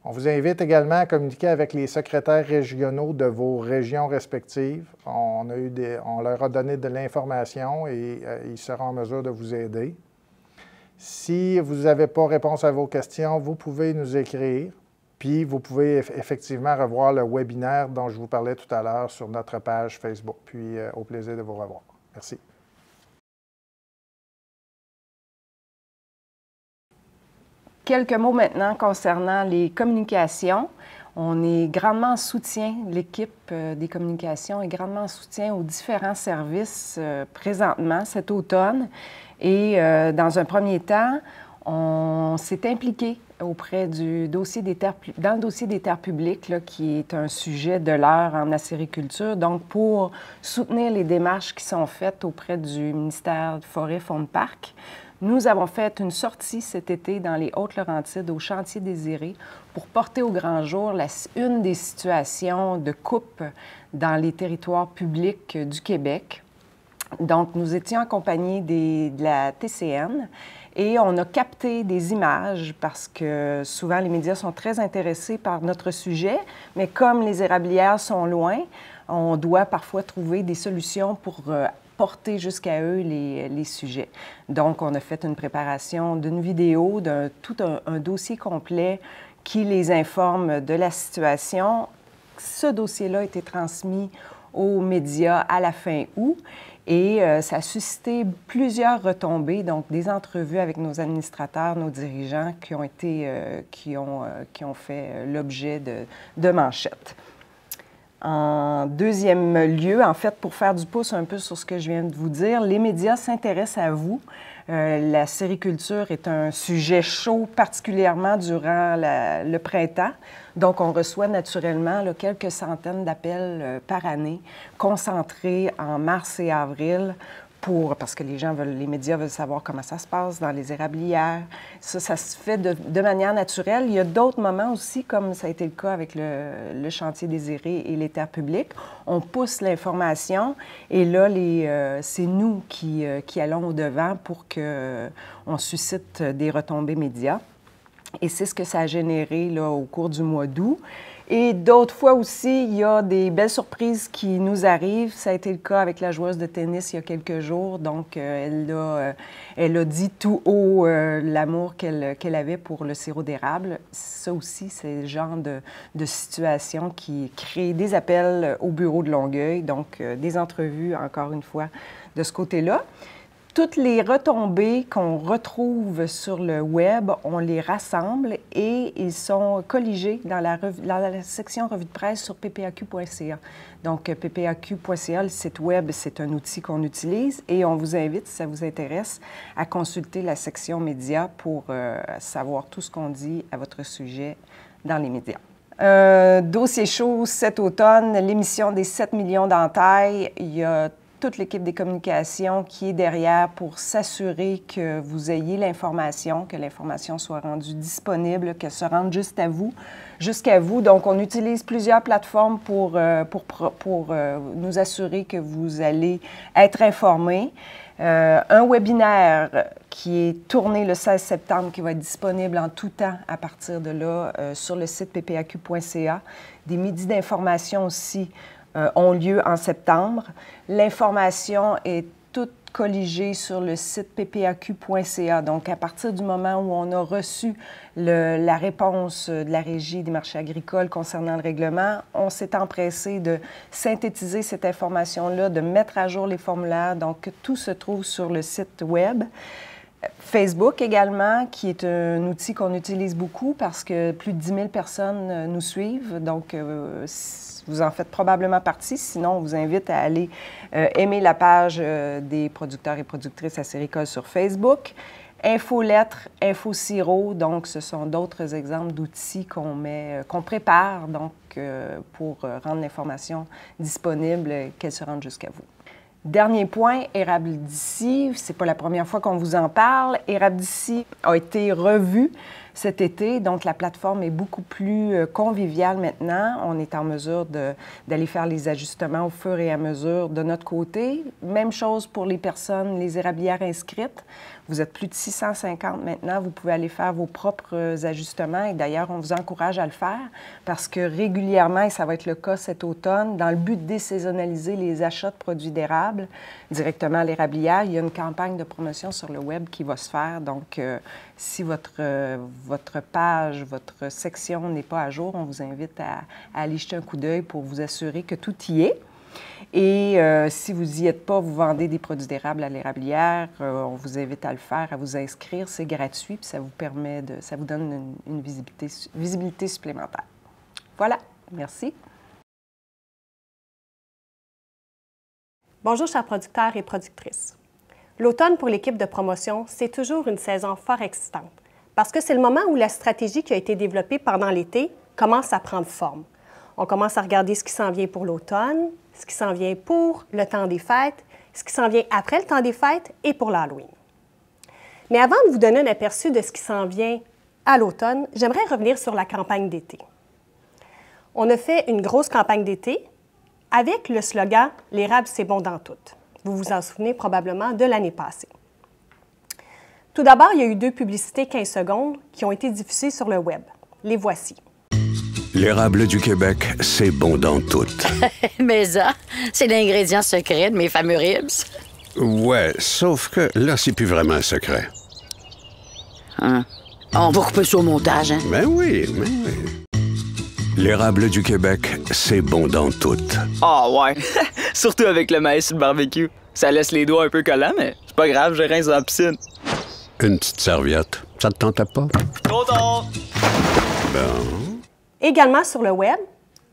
On vous invite également à communiquer avec les secrétaires régionaux de vos régions respectives. On, leur a donné de l'information et euh, ils seront en mesure de vous aider. Si vous n'avez pas réponse à vos questions, vous pouvez nous écrire. Puis vous pouvez effectivement revoir le webinaire dont je vous parlais tout à l'heure sur notre page Facebook. Puis euh, au plaisir de vous revoir. Merci. Quelques mots maintenant concernant les communications. On est grandement en soutien, l'équipe euh, des communications est grandement en soutien aux différents services euh, présentement cet automne. Et euh, dans un premier temps, on s'est impliqué auprès du dossier des terres, dans le dossier des terres publiques, qui est un sujet de l'heure en acériculture. Donc, pour soutenir les démarches qui sont faites auprès du ministère de Forêt, Fonds de Parc nous avons fait une sortie cet été dans les Hautes-Laurentides au Chantier Désiré pour porter au grand jour la, une des situations de coupe dans les territoires publics du Québec. Donc, nous étions accompagnés des, de la TCN et on a capté des images parce que souvent les médias sont très intéressés par notre sujet, mais comme les érablières sont loin, on doit parfois trouver des solutions pour euh, porter jusqu'à eux les, sujets. Donc, on a fait une préparation d'une vidéo, d'un tout un, dossier complet qui les informe de la situation. Ce dossier-là a été transmis aux médias à la fin août. Et euh, ça a suscité plusieurs retombées, donc des entrevues avec nos administrateurs, nos dirigeants qui ont, été, euh, qui ont, euh, qui ont fait l'objet de, de manchettes. En deuxième lieu, en fait, pour faire du pouce un peu sur ce que je viens de vous dire, les médias s'intéressent à vous. Euh, la sériculture est un sujet chaud, particulièrement durant le printemps. Donc, on reçoit naturellement quelques centaines d'appels euh, par année, concentrés en mars et avril, parce que les gens veulent, les médias veulent savoir comment ça se passe dans les érablières. Ça, ça se fait de, manière naturelle. Il y a d'autres moments aussi, comme ça a été le cas avec le, le chantier désiré et les terres publiques. On pousse l'information et là, euh, c'est nous qui, euh, allons au-devant pour que euh, on suscite des retombées médias. Et c'est ce que ça a généré là, au cours du mois d'août. Et d'autres fois aussi, il y a des belles surprises qui nous arrivent. Ça a été le cas avec la joueuse de tennis il y a quelques jours. Donc, euh, euh, elle, a, dit tout haut euh, l'amour qu'elle avait pour le sirop d'érable. Ça aussi, c'est le genre de, de, situation qui crée des appels au bureau de Longueuil, donc des entrevues, encore une fois, de ce côté-là toutes les retombées qu'on retrouve sur le web, on les rassemble et ils sont colligés dans la, la section revue de presse sur ppaq.ca. Donc, euh, ppaq.ca, le site web, c'est un outil qu'on utilise et on vous invite, si ça vous intéresse, à consulter la section médias pour euh, savoir tout ce qu'on dit à votre sujet dans les médias. Euh, dossier chaud cet automne, l'émission des 7 millions d'entailles. Il y a toute l'équipe des communications qui est derrière pour s'assurer que vous ayez l'information, que l'information soit rendue disponible, qu'elle se rende juste à vous, jusqu'à vous. Donc, on utilise plusieurs plateformes pour, euh, pour, pour euh, nous assurer que vous allez être informé. Euh, un webinaire qui est tourné le 16 septembre, qui va être disponible en tout temps à partir de là sur le site ppaq.ca. Des midis d'information aussi euh, ont lieu en septembre. L'information est toute colligée sur le site ppaq.ca. Donc, à partir du moment où on a reçu la réponse euh, de la Régie des marchés agricoles concernant le règlement, on s'est empressé de synthétiser cette information-là, de mettre à jour les formulaires. Donc, tout se trouve sur le site Web. Facebook également, qui est un outil qu'on utilise beaucoup parce que plus de 10 000 personnes euh, nous suivent. Donc, euh, vous en faites probablement partie. Sinon, on vous invite à aller euh, aimer la page des producteurs et productrices à Séricole sur Facebook. Info-lettres, Info Siro, donc ce sont d'autres exemples d'outils qu'on met, qu'on prépare donc pour rendre l'information disponible, qu'elle se rende jusqu'à vous. Dernier point, Érable d'ici, c'est pas la première fois qu'on vous en parle. Érable d'ici a été revu cet été, donc la plateforme est beaucoup plus euh, conviviale maintenant. On est en mesure d'aller faire les ajustements au fur et à mesure de notre côté. Même chose pour les personnes, les érablières inscrites. Vous êtes plus de 650 maintenant. Vous pouvez aller faire vos propres ajustements. Et d'ailleurs, on vous encourage à le faire parce que régulièrement, et ça va être le cas cet automne, dans le but de désaisonnaliser les achats de produits d'érable directement à l'érablière, il y a une campagne de promotion sur le web qui va se faire. Donc, euh, si votre, euh, votre page, votre section n'est pas à jour, on vous invite à, à aller jeter un coup d'œil pour vous assurer que tout y est. Et euh, si vous n'y êtes pas, vous vendez des produits d'érable à l'érablière, euh, on vous invite à le faire, à vous inscrire. C'est gratuit, puis ça vous permet de, ça donne une, visibilité supplémentaire. Voilà, merci. Bonjour, chers producteurs et productrices. L'automne pour l'équipe de promotion, c'est toujours une saison fort excitante parce que c'est le moment où la stratégie qui a été développée pendant l'été commence à prendre forme. On commence à regarder ce qui s'en vient pour l'automne, ce qui s'en vient pour le temps des fêtes, ce qui s'en vient après le temps des fêtes et pour l'Halloween. Mais avant de vous donner un aperçu de ce qui s'en vient à l'automne, j'aimerais revenir sur la campagne d'été. On a fait une grosse campagne d'été avec le slogan L'érable, c'est bon dans toutes". Vous vous en souvenez probablement de l'année passée. Tout d'abord, il y a eu deux publicités 15 secondes qui ont été diffusées sur le web. Les voici. L'érable du Québec, c'est bon dans tout. Mais ça, c'est l'ingrédient secret de mes fameux ribs. Ouais, sauf que là, c'est plus vraiment un secret. Hein? On va couper ça au montage, hein? Ben oui, mais oui. L'érable du Québec, c'est bon dans tout. Ah ouais, surtout avec le maïs sur le barbecue. Ça laisse les doigts un peu collants, mais c'est pas grave, je rince dans la piscine. Une petite serviette, ça te tentait pas? Trop Bon... Également sur le web,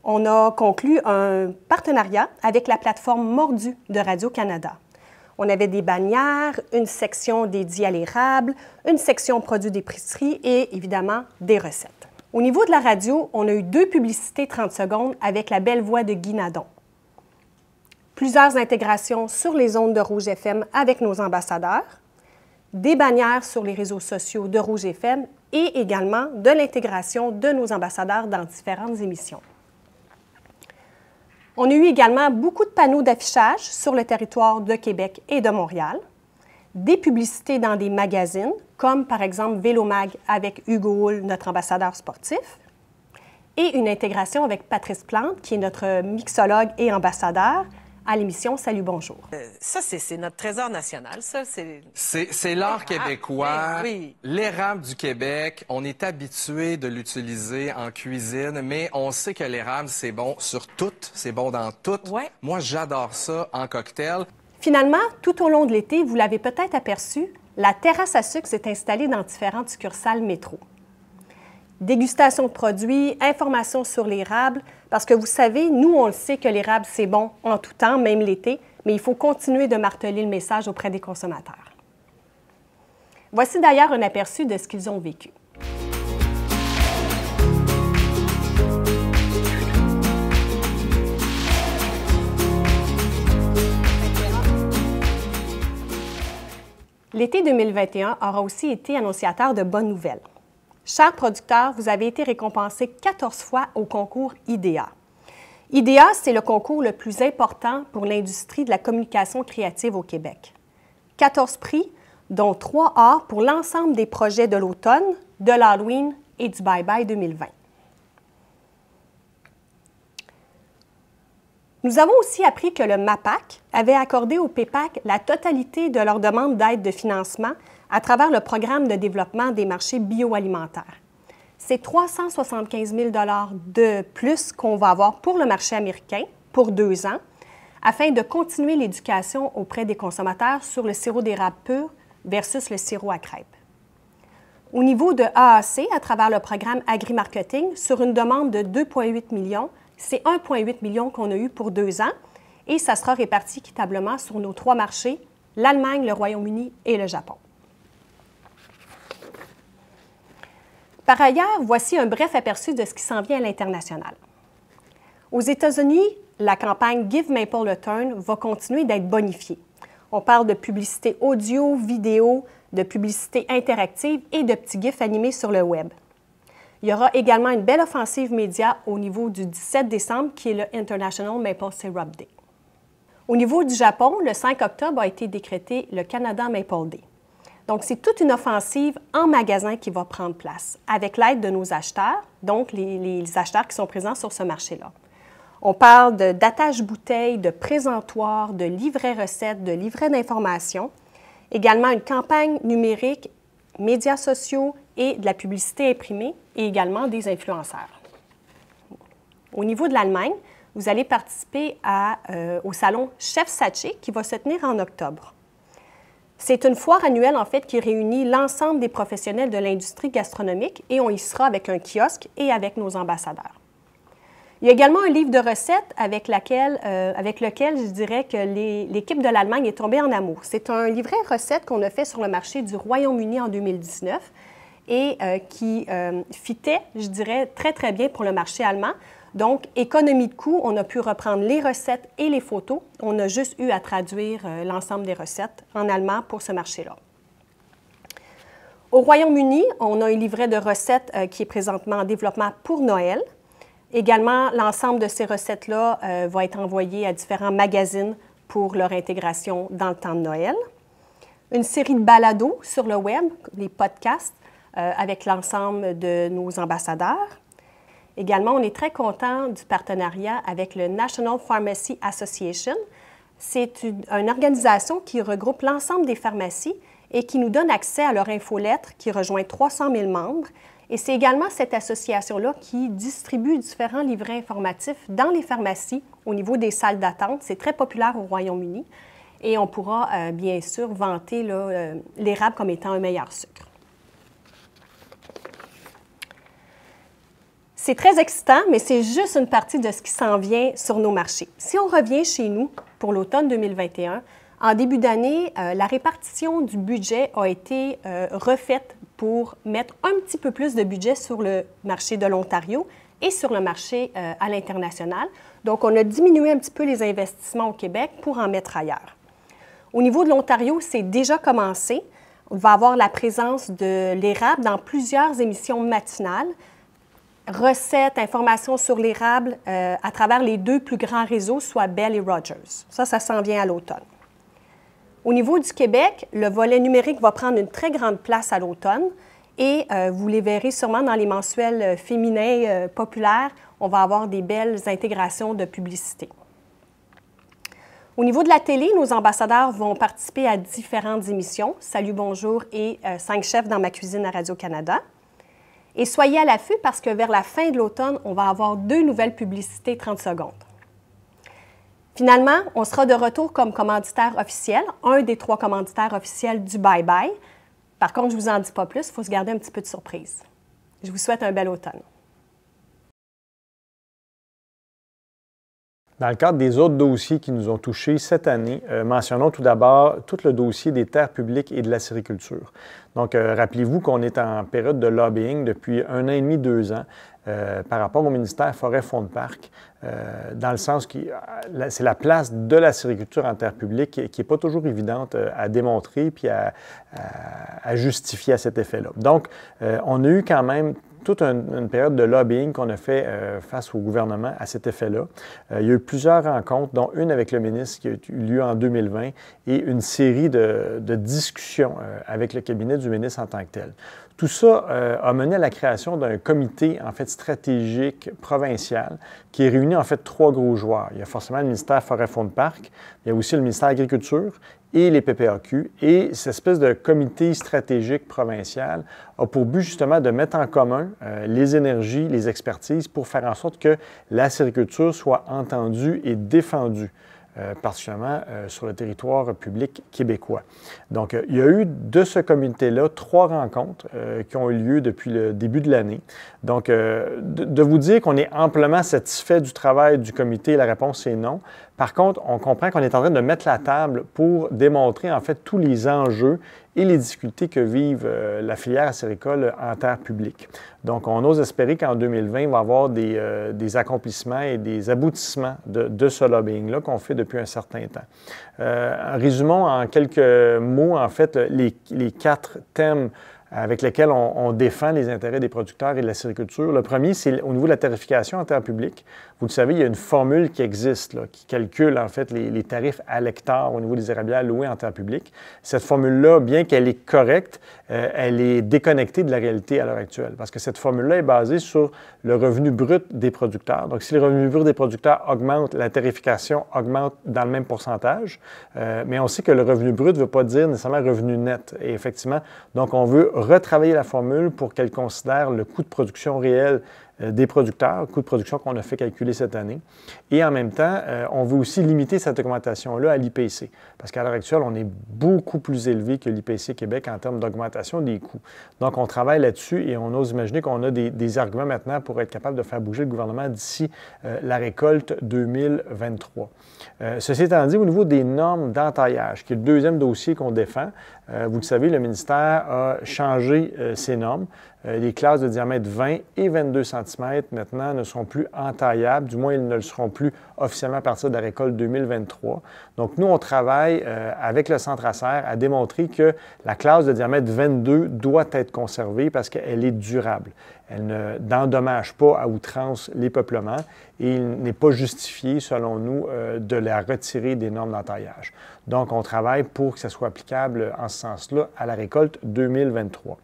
on a conclu un partenariat avec la plateforme Mordu de Radio-Canada. On avait des bannières, une section dédiée à l'érable, une section produits d'épicerie et évidemment des recettes. Au niveau de la radio, on a eu deux publicités 30 secondes avec la belle voix de Guy Plusieurs intégrations sur les ondes de Rouge FM avec nos ambassadeurs, des bannières sur les réseaux sociaux de Rouge FM et également de l'intégration de nos ambassadeurs dans différentes émissions. On a eu également beaucoup de panneaux d'affichage sur le territoire de Québec et de Montréal, des publicités dans des magazines, comme par exemple Vélomag avec Hugo Hull, notre ambassadeur sportif, et une intégration avec Patrice Plante, qui est notre mixologue et ambassadeur, à l'émission Salut Bonjour. Euh, ça, c'est notre trésor national, C'est l'art ah, québécois, ah, ben oui. l'érable du Québec. On est habitué de l'utiliser en cuisine, mais on sait que l'érable, c'est bon sur tout, c'est bon dans tout. Moi, j'adore ça en cocktail. Finalement, tout au long de l'été, vous l'avez peut-être aperçu, la terrasse à sucre s'est installée dans différentes succursales métro dégustation de produits, informations sur l'érable, parce que vous savez, nous, on le sait que l'érable, c'est bon en tout temps, même l'été, mais il faut continuer de marteler le message auprès des consommateurs. Voici d'ailleurs un aperçu de ce qu'ils ont vécu. L'été 2021 aura aussi été annonciateur de bonnes nouvelles. Chers producteurs, vous avez été récompensés 14 fois au concours IDEA. IDEA, c'est le concours le plus important pour l'industrie de la communication créative au Québec. 14 prix, dont 3 A pour l'ensemble des projets de l'automne, de l'Halloween et du Bye Bye 2020. Nous avons aussi appris que le MAPAC avait accordé au PEPAC la totalité de leur demande d'aide de financement à travers le programme de développement des marchés bioalimentaires. C'est 375 000 de plus qu'on va avoir pour le marché américain pour deux ans, afin de continuer l'éducation auprès des consommateurs sur le sirop d'érable pur versus le sirop à crêpes. Au niveau de AAC, à travers le programme Agri-Marketing, sur une demande de 2,8 millions, c'est 1,8 million qu'on a eu pour deux ans et ça sera réparti équitablement sur nos trois marchés, l'Allemagne, le Royaume-Uni et le Japon. Par ailleurs, voici un bref aperçu de ce qui s'en vient à l'international. Aux États-Unis, la campagne Give Maple a Turn va continuer d'être bonifiée. On parle de publicité audio, vidéo, de publicité interactive et de petits gifs animés sur le web. Il y aura également une belle offensive média au niveau du 17 décembre qui est le International Maple Syrup Day. Au niveau du Japon, le 5 octobre a été décrété le Canada Maple Day. Donc, c'est toute une offensive en magasin qui va prendre place avec l'aide de nos acheteurs, donc les, acheteurs qui sont présents sur ce marché-là. On parle d'attache-bouteille, de, présentoir, de livret recette, de livret d'information, également une campagne numérique, médias sociaux et de la publicité imprimée et également des influenceurs. Au niveau de l'Allemagne, vous allez participer à, euh, au salon Chef Satché qui va se tenir en octobre. C'est une foire annuelle, en fait, qui réunit l'ensemble des professionnels de l'industrie gastronomique et on y sera avec un kiosque et avec nos ambassadeurs. Il y a également un livre de recettes avec, euh, lequel je dirais que l'équipe de l'Allemagne est tombée en amour. C'est un livret recettes qu'on a fait sur le marché du Royaume-Uni en 2019 et euh, qui euh, fitait, je dirais, très, très bien pour le marché allemand. Donc, économie de coût, on a pu reprendre les recettes et les photos. On a juste eu à traduire euh, l'ensemble des recettes en allemand pour ce marché-là. Au Royaume-Uni, on a un livret de recettes euh, qui est présentement en développement pour Noël. Également, l'ensemble de ces recettes-là euh, va être envoyé à différents magazines pour leur intégration dans le temps de Noël. Une série de balados sur le web, les podcasts, avec l'ensemble de nos ambassadeurs Également, on est très content du partenariat avec le National Pharmacy Association. C'est une, organisation qui regroupe l'ensemble des pharmacies et qui nous donne accès à leur infolettre qui rejoint 300 000 membres. Et c'est également cette association-là qui distribue différents livrets informatifs dans les pharmacies au niveau des salles d'attente. C'est très populaire au Royaume-Uni. Et on pourra euh, bien sûr vanter euh, l'érable comme étant un meilleur sucre. C'est très excitant, mais c'est juste une partie de ce qui s'en vient sur nos marchés. Si on revient chez nous pour l'automne 2021, en début d'année, euh, la répartition du budget a été euh, refaite pour mettre un petit peu plus de budget sur le marché de l'Ontario et sur le marché euh, à l'international. Donc, on a diminué un petit peu les investissements au Québec pour en mettre ailleurs. Au niveau de l'Ontario, c'est déjà commencé. On va avoir la présence de l'érable dans plusieurs émissions matinales recettes, informations sur l'érable euh, à travers les deux plus grands réseaux, soit Bell et Rogers. Ça, ça s'en vient à l'automne. Au niveau du Québec, le volet numérique va prendre une très grande place à l'automne et euh, vous les verrez sûrement dans les mensuels euh, féminins populaires. On va avoir des belles intégrations de publicité. Au niveau de la télé, nos ambassadeurs vont participer à différentes émissions, Salut, bonjour et 5 Cinq chefs dans ma cuisine à Radio-Canada. Et soyez à l'affût parce que vers la fin de l'automne, on va avoir deux nouvelles publicités 30 secondes. Finalement, on sera de retour comme commanditaire officiel, un des trois commanditaires officiels du Bye Bye. Par contre, je ne vous en dis pas plus, il faut se garder un petit peu de surprise. Je vous souhaite un bel automne. Dans le cadre des autres dossiers qui nous ont touchés cette année, euh, mentionnons tout d'abord tout le dossier des terres publiques et de la sériculture. Donc, euh, rappelez-vous qu'on est en période de lobbying depuis un an et demi, deux ans, euh, par rapport au ministère Forêt-Fonds de Parc, dans le sens que c'est la place de la sériculture en terre publique qui n'est pas toujours évidente à démontrer puis à, à justifier à cet effet-là. Donc, on a eu quand même toute une, période de lobbying qu'on a fait euh, face au gouvernement à cet effet-là. Euh, il y a eu plusieurs rencontres, dont une avec le ministre qui a eu lieu en 2020 et une série de, discussions euh, avec le cabinet du ministre en tant que tel. Tout ça a mené à la création d'un comité en fait stratégique provincial qui réunit en fait trois gros joueurs. Il y a forcément le ministère Forêt Fonds de Parc, il y a aussi le ministère Agriculture et les PPAQ. Et cette espèce de comité stratégique provincial a pour but justement de mettre en commun euh, les énergies, les expertises pour faire en sorte que la sériculture soit entendue et défendue. Euh, particulièrement euh, sur le territoire public québécois. Donc, il y a eu de ce comité-là trois rencontres qui ont eu lieu depuis le début de l'année. Donc, de, vous dire qu'on est amplement satisfait du travail du comité, la réponse est non, par contre, on comprend qu'on est en train de mettre la table pour démontrer en fait tous les enjeux et les difficultés que vivent euh, la filière acéricole en terre publique. Donc, on ose espérer qu'en 2020, on va avoir euh, des, accomplissements et des aboutissements de, ce lobbying-là qu'on fait depuis un certain temps. Euh, résumons en quelques mots, en fait, les, quatre thèmes avec lesquels on, on, défend les intérêts des producteurs et de la sériculture. Le premier, c'est au niveau de la tarification en terre publique. Vous savez, il y a une formule qui existe, qui calcule en fait les, tarifs à l'hectare au niveau des érablières louées en terre public. Cette formule-là, bien qu'elle est correcte, euh, elle est déconnectée de la réalité à l'heure actuelle, parce que cette formule-là est basée sur le revenu brut des producteurs. Donc, si le revenu brut des producteurs augmente, la tarification augmente dans le même pourcentage, euh, mais on sait que le revenu brut ne veut pas dire nécessairement revenu net. Et effectivement, donc on veut retravailler la formule pour qu'elle considère le coût de production réel euh, des producteurs, coûts de production qu'on a fait calculer cette année. Et en même temps, euh, on veut aussi limiter cette augmentation-là à l'IPC, parce qu'à l'heure actuelle, on est beaucoup plus élevé que l'IPC Québec en termes d'augmentation des coûts. Donc, on travaille là-dessus et on ose imaginer qu'on a des, arguments maintenant pour être capable de faire bouger le gouvernement d'ici euh, la récolte 2023. ceci étant dit, au niveau des normes d'entaillage, qui est le deuxième dossier qu'on défend, euh, vous le savez, le ministère a changé euh, ses normes. Euh, les classes de diamètre 20 et 22 cm maintenant ne sont plus entaillables, du moins ils ne le seront plus officiellement à partir de la récolte 2023. Donc nous, on travaille avec le centre à à démontrer que la classe de diamètre 22 doit être conservée parce qu'elle est durable. Elle n'endommage pas à outrance les peuplements et il n'est pas justifié, selon nous, euh, de la retirer des normes d'entaillage. Donc, on travaille pour que ça soit applicable en ce sens-là à la récolte 2023.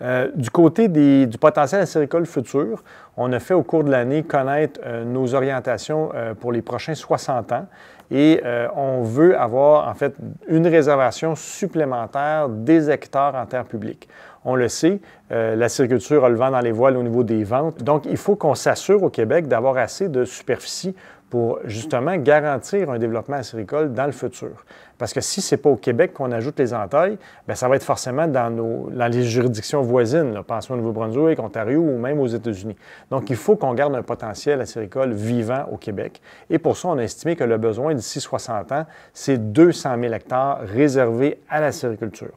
Euh, du côté du potentiel récoltes futur, on a fait au cours de l'année connaître euh, nos orientations pour les prochains 60 ans et on veut avoir en fait une réservation supplémentaire des hectares en terre publique. On le sait, euh, la circulture a le vent dans les voiles au niveau des ventes. Donc, il faut qu'on s'assure au Québec d'avoir assez de superficie pour justement garantir un développement agricole dans le futur. Parce que si ce n'est pas au Québec qu'on ajoute les entailles, ben, ça va être forcément dans, nos, les juridictions voisines, pensons au Nouveau-Brunswick, Ontario ou même aux États-Unis. Donc, il faut qu'on garde un potentiel acéricole vivant au Québec. Et pour ça, on a estimé que le besoin d'ici 60 ans, c'est 200 000 hectares réservés à la sériculture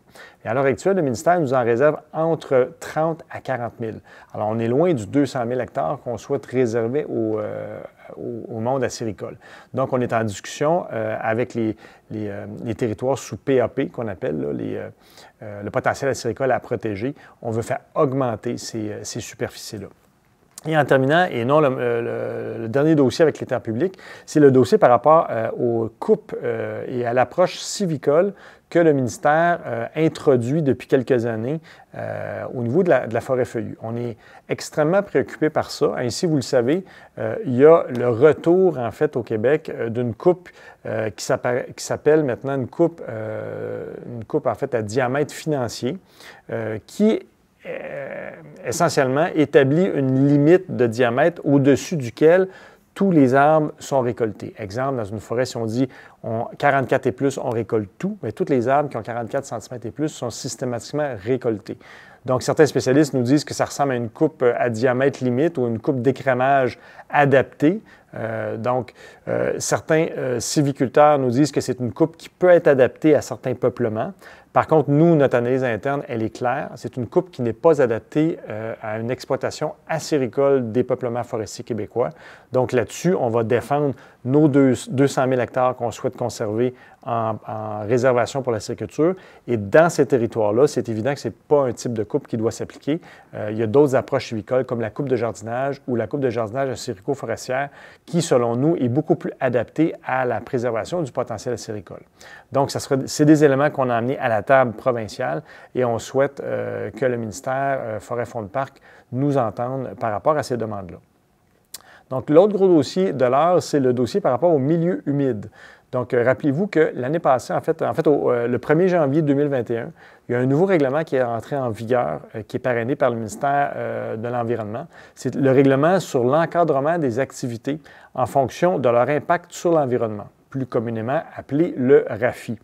Et à l'heure actuelle, le ministère nous en réserve entre 30 à 40 000. Alors, on est loin du 200 000 hectares qu'on souhaite réserver euh, au, au, monde acéricole. Donc, on est en discussion euh, avec les, euh, les, territoires sous PAP, qu'on appelle les, euh, euh, le potentiel agricole à protéger. On veut faire augmenter ces, superficies-là. Et en terminant, et non le, dernier dossier avec l'État public, c'est le dossier par rapport aux coupes et à l'approche civicole que le ministère euh, introduit depuis quelques années euh, au niveau de la, forêt feuillue. On est extrêmement préoccupé par ça. Ainsi, vous le savez, euh, il y a le retour, en fait, au Québec d'une coupe qui s'appelle maintenant une coupe, une coupe, en fait, à diamètre financier, qui essentiellement établit une limite de diamètre au-dessus duquel tous les arbres sont récoltés. Exemple, dans une forêt, si on dit on, 44 et plus, on récolte tout, mais toutes les arbres qui ont 44 cm et plus sont systématiquement récoltés. Donc, certains spécialistes nous disent que ça ressemble à une coupe euh, à diamètre limite ou une coupe d'écrémage adaptée. Euh, donc, euh, certains civiculteurs nous disent que c'est une coupe qui peut être adaptée à certains peuplements. Par contre, nous, notre analyse interne, elle est claire. C'est une coupe qui n'est pas adaptée euh, à une exploitation acéricole des peuplements forestiers québécois. Donc là-dessus, on va défendre nos deux, 200 000 hectares qu'on souhaite conserver en, réservation pour la séculture. Et dans ces territoires-là, c'est évident que ce n'est pas un type de coupe qui doit s'appliquer. Euh, il y a d'autres approches civicoles comme la coupe de jardinage ou la coupe de jardinage à forestière qui, selon nous, est beaucoup plus adaptée à la préservation du potentiel séricole. Donc, c'est des éléments qu'on a amenés à la table provinciale et on souhaite euh, que le ministère euh, Forêt-Fonds de Parc nous entende par rapport à ces demandes-là. Donc, l'autre gros dossier de l'heure, c'est le dossier par rapport au milieu humide. Donc, euh, rappelez-vous que l'année passée, en fait, en fait euh, le 1er janvier 2021, il y a un nouveau règlement qui est entré en vigueur, euh, qui est parrainé par le ministère de l'Environnement. C'est le règlement sur l'encadrement des activités en fonction de leur impact sur l'environnement, plus communément appelé le RAFI.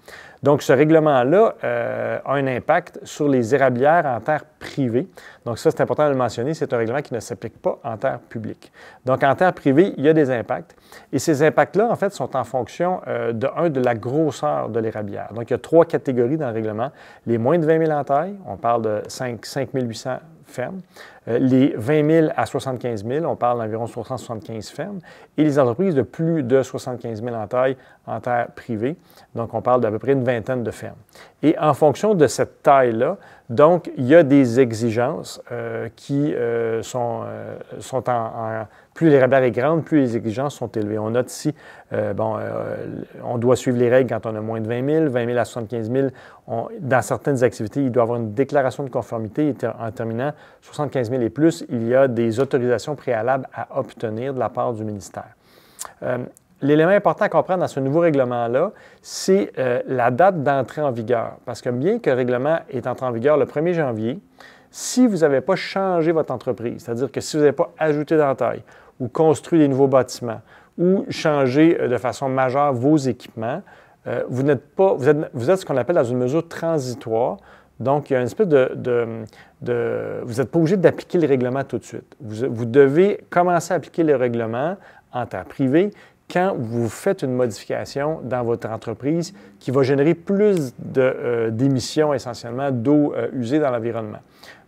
Donc, ce règlement-là euh, a un impact sur les érablières en terre privée. Donc, ça, c'est important de le mentionner, c'est un règlement qui ne s'applique pas en terre publique. Donc, en terre privée, il y a des impacts. Et ces impacts-là, en fait, sont en fonction, euh, de un, de la grosseur de l'érablière. Donc, il y a trois catégories dans le règlement. Les moins de 20 000 en taille, on parle de 5, 5 800 fermes. Euh, les 20 000 à 75 000, on parle d'environ 75 fermes. Et les entreprises de plus de 75 000 en taille en terre privée. Donc, on parle d'à peu près une vingtaine de fermes. Et en fonction de cette taille-là, donc, il y a des exigences euh, qui euh, sont, sont en plus les barrière sont grande, plus les exigences sont élevées. On note ici, euh, bon, euh, on doit suivre les règles quand on a moins de 20 000, 20 000 à 75 000. dans certaines activités, il doit avoir une déclaration de conformité. en terminant, 75 000 et plus, il y a des autorisations préalables à obtenir de la part du ministère. Euh, l'élément important à comprendre dans ce nouveau règlement-là, c'est la date d'entrée en vigueur. Parce que bien que le règlement est entré en vigueur le 1er janvier, si vous n'avez pas changé votre entreprise, c'est-à-dire que si vous n'avez pas ajouté d'entaille, ou construit des nouveaux bâtiments ou changé euh, de façon majeure vos équipements, euh, vous n'êtes vous êtes, ce qu'on appelle dans une mesure transitoire. Donc, il y a une espèce de, vous n'êtes pas obligé d'appliquer le règlement tout de suite. Vous, devez commencer à appliquer le règlement en temps privé quand vous faites une modification dans votre entreprise qui va générer plus euh, d'émissions essentiellement d'eau usée dans l'environnement.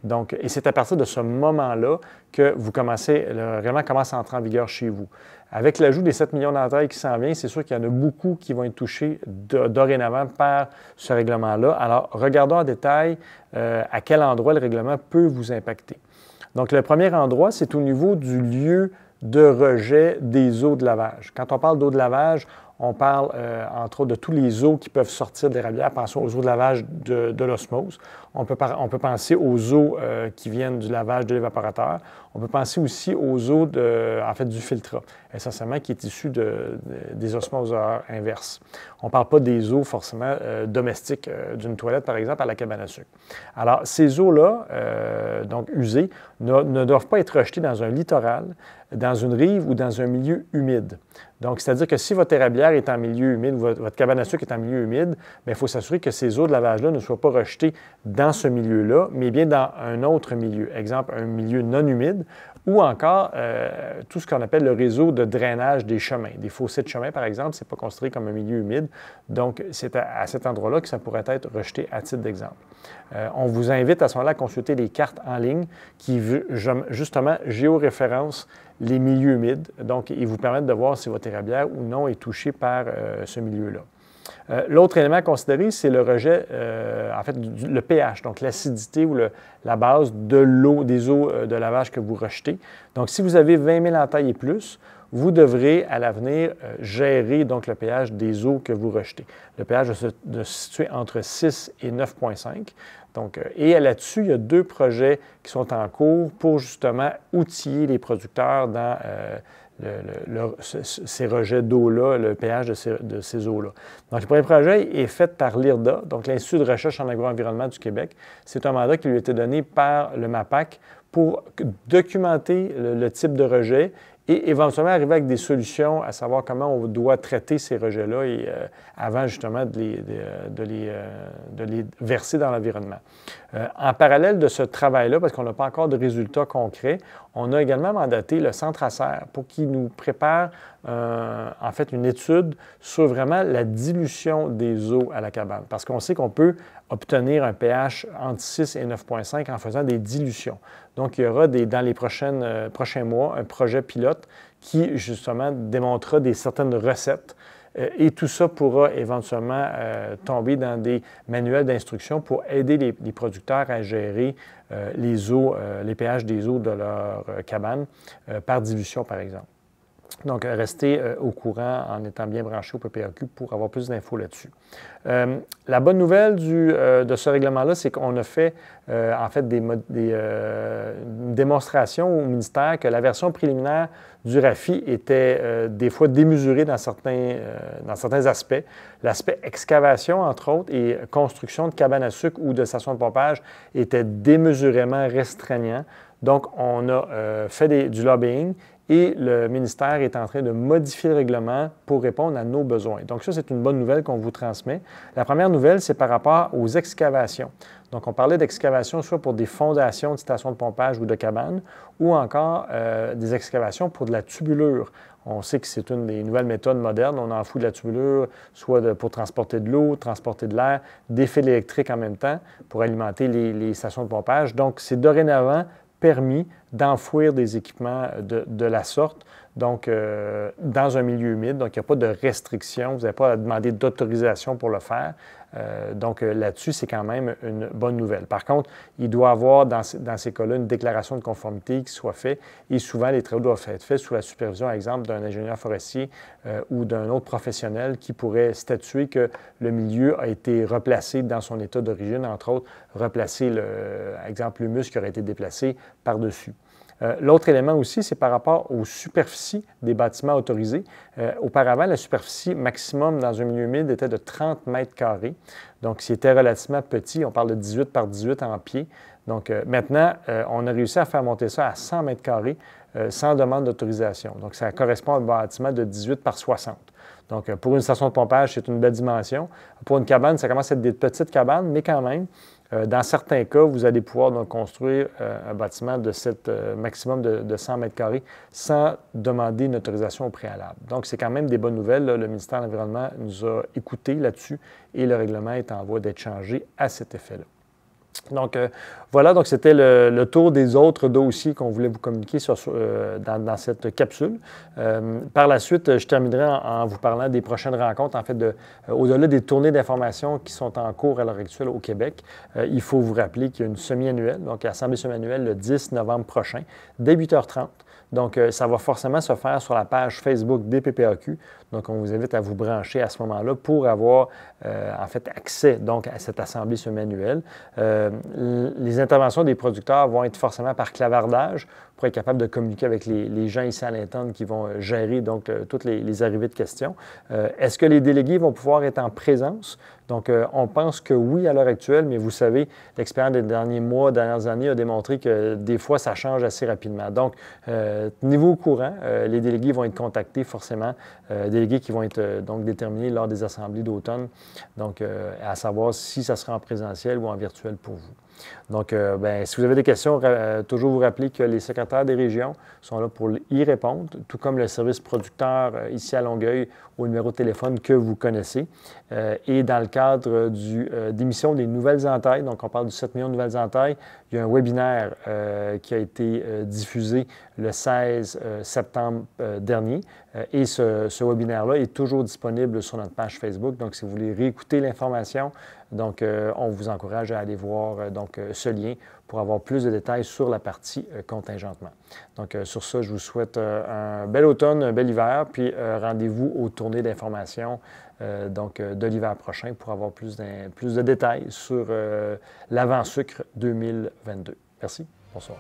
Donc, et c'est à partir de ce moment-là que vous commencez, le règlement commence à entrer en vigueur chez vous. Avec l'ajout des 7 millions d'entrailles qui s'en vient, c'est sûr qu'il y en a beaucoup qui vont être touchés dorénavant par ce règlement-là. Alors, regardons en détail euh, à quel endroit le règlement peut vous impacter. Donc, le premier endroit, c'est au niveau du lieu de rejet des eaux de lavage. Quand on parle d'eau de lavage, on parle, euh, entre autres, de tous les eaux qui peuvent sortir des rivières. Pensons aux eaux de lavage de, l'osmose. On peut, on peut, penser aux eaux qui viennent du lavage de l'évaporateur. On peut penser aussi aux eaux, en fait, du filtrat, essentiellement, qui est issu des osmoseurs inverses. On ne parle pas des eaux, forcément, euh, domestiques euh, d'une toilette, par exemple, à la cabane à sucre. Alors, ces eaux-là, donc usées, ne, ne doivent pas être rejetées dans un littoral, dans une rive ou dans un milieu humide. Donc, c'est-à-dire que si votre érablière est en milieu humide, votre, cabane à sucre est en milieu humide, il faut s'assurer que ces eaux de lavage-là ne soient pas rejetées dans ce milieu-là, mais bien dans un autre milieu. Exemple, un milieu non humide ou encore euh, tout ce qu'on appelle le réseau de drainage des chemins. Des fossés de chemin, par exemple, ce n'est pas construit comme un milieu humide, donc c'est à, cet endroit-là que ça pourrait être rejeté à titre d'exemple. Euh, on vous invite à ce moment-là à consulter les cartes en ligne qui, justement, géoréférencent les milieux humides, donc ils vous permettent de voir si votre érablière ou non est touchée par euh, ce milieu-là. Euh, l'autre élément à considérer, c'est le rejet, euh, en fait, le pH, donc l'acidité ou la base de l'eau, des eaux euh, de lavage que vous rejetez. Donc, si vous avez 20 000 taille et plus, vous devrez à l'avenir gérer donc le pH des eaux que vous rejetez. Le pH va se, situer entre 6 et 9,5. Donc, et là-dessus, il y a deux projets qui sont en cours pour justement outiller les producteurs dans le, ces rejets d'eau-là, le péage de ces, eaux-là. Donc, le premier projet est fait par l'IRDA, donc l'Institut de recherche en agroenvironnement du Québec. C'est un mandat qui lui a été donné par le MAPAC pour documenter le type de rejet et éventuellement arriver avec des solutions à savoir comment on doit traiter ces rejets-là et, euh, avant justement euh, de les, verser dans l'environnement. Euh, en parallèle de ce travail-là, parce qu'on n'a pas encore de résultats concrets, on a également mandaté le Centre Acer pour qu'il nous prépare en fait une étude sur vraiment la dilution des eaux à la cabane. Parce qu'on sait qu'on peut obtenir un pH entre 6 et 9,5 en faisant des dilutions. Donc, il y aura des, dans les euh, prochains mois un projet pilote qui, justement, démontrera des, certaines recettes. Euh, et tout ça pourra éventuellement euh, tomber dans des manuels d'instruction pour aider les, les, producteurs à gérer les eaux, les pH des eaux de leur cabane par dilution, par exemple. Donc, restez euh, au courant en étant bien branché au PPRQ pour avoir plus d'infos là-dessus. Euh, la bonne nouvelle euh, de ce règlement-là, c'est qu'on a fait en fait des, des une démonstration au ministère que la version préliminaire du RAFI était des fois démesurée dans certains, aspects. L'aspect excavation, entre autres, et construction de cabanes à sucre ou de stations de pompage était démesurément restreignant. Donc, on a fait du lobbying et le ministère est en train de modifier le règlement pour répondre à nos besoins. Donc ça, c'est une bonne nouvelle qu'on vous transmet. La première nouvelle, c'est par rapport aux excavations. Donc on parlait d'excavations soit pour des fondations de stations de pompage ou de cabanes, ou encore euh, des excavations pour de la tubulure. On sait que c'est une des nouvelles méthodes modernes. On fout de la tubulure, soit pour transporter de l'eau, transporter de l'air, des fils électriques en même temps pour alimenter les stations de pompage. Donc, c'est dorénavant permis d'enfouir des équipements de, la sorte, donc euh, dans un milieu humide. Donc, il n'y a pas de restriction, vous n'avez pas à demander d'autorisation pour le faire. Euh, donc euh, là-dessus, c'est quand même une bonne nouvelle. Par contre, il doit avoir dans, ces cas-là une déclaration de conformité qui soit faite et souvent les travaux doivent être faits sous la supervision, par exemple, d'un ingénieur forestier euh, ou d'un autre professionnel qui pourrait statuer que le milieu a été replacé dans son état d'origine, entre autres, replacer, le, exemple, qui aurait été déplacé par-dessus. Euh, l'autre élément aussi, c'est par rapport aux superficies des bâtiments autorisés. Euh, auparavant, la superficie maximum dans un milieu humide était de 30 mètres carrés. Donc, c'était relativement petit. On parle de 18 par 18 en pied. Donc, euh, maintenant, on a réussi à faire monter ça à 100 mètres carrés sans demande d'autorisation. Donc, ça correspond à un bâtiment de 18 par 60. Donc, pour une station de pompage, c'est une belle dimension. Pour une cabane, ça commence à être des petites cabanes, mais quand même, euh, dans certains cas, vous allez pouvoir construire euh, un bâtiment de cette euh, maximum de, 100 mètres carrés sans demander une autorisation au préalable. Donc, c'est quand même des bonnes nouvelles. Le ministère de l'Environnement nous a écoutés là-dessus et le règlement est en voie d'être changé à cet effet-là. Donc euh, voilà, donc c'était le, tour des autres dossiers qu'on voulait vous communiquer euh, dans, cette capsule. Euh, par la suite, je terminerai en, vous parlant des prochaines rencontres, en fait, de, au-delà des tournées d'informations qui sont en cours à l'heure actuelle au Québec. il faut vous rappeler qu'il y a une semi-annuelle, donc l'Assemblée semi-annuelle le 10 novembre prochain, dès 8h30. Donc, ça va forcément se faire sur la page Facebook des PPAQ. Donc, on vous invite à vous brancher à ce moment-là pour avoir euh, en fait accès donc à cette assemblée ce manuel. Euh, les interventions des producteurs vont être forcément par clavardage pour être capable de communiquer avec les, gens ici à l'interne qui vont euh, gérer donc toutes les, arrivées de questions. Est-ce que les délégués vont pouvoir être en présence? Donc, on pense que oui à l'heure actuelle, mais vous savez, l'expérience des derniers mois, dernières années a démontré que des fois, ça change assez rapidement. Donc, niveau courant. les délégués vont être contactés forcément euh, délégués qui vont être euh, donc déterminés lors des assemblées d'automne. Donc, euh, à savoir si ça sera en présentiel ou en virtuel pour vous. Donc, euh, ben, si vous avez des questions, euh, toujours vous rappeler que les secrétaires des régions sont là pour y répondre, tout comme le service producteur euh, ici à Longueuil au numéro de téléphone que vous connaissez. et dans le cadre du, d'émission des nouvelles entailles, donc on parle du 7 millions de nouvelles entailles, il y a un webinaire qui a été diffusé le 16 septembre dernier. et ce webinaire-là est toujours disponible sur notre page Facebook. Donc, si vous voulez réécouter l'information, donc, euh, on vous encourage à aller voir euh, donc, euh, ce lien pour avoir plus de détails sur la partie contingentement. Donc, sur ça, je vous souhaite un bel automne, un bel hiver, puis rendez-vous aux tournées d'information donc, de l'hiver prochain pour avoir plus, plus de détails sur l'avant-sucre 2022. Merci. Bonsoir.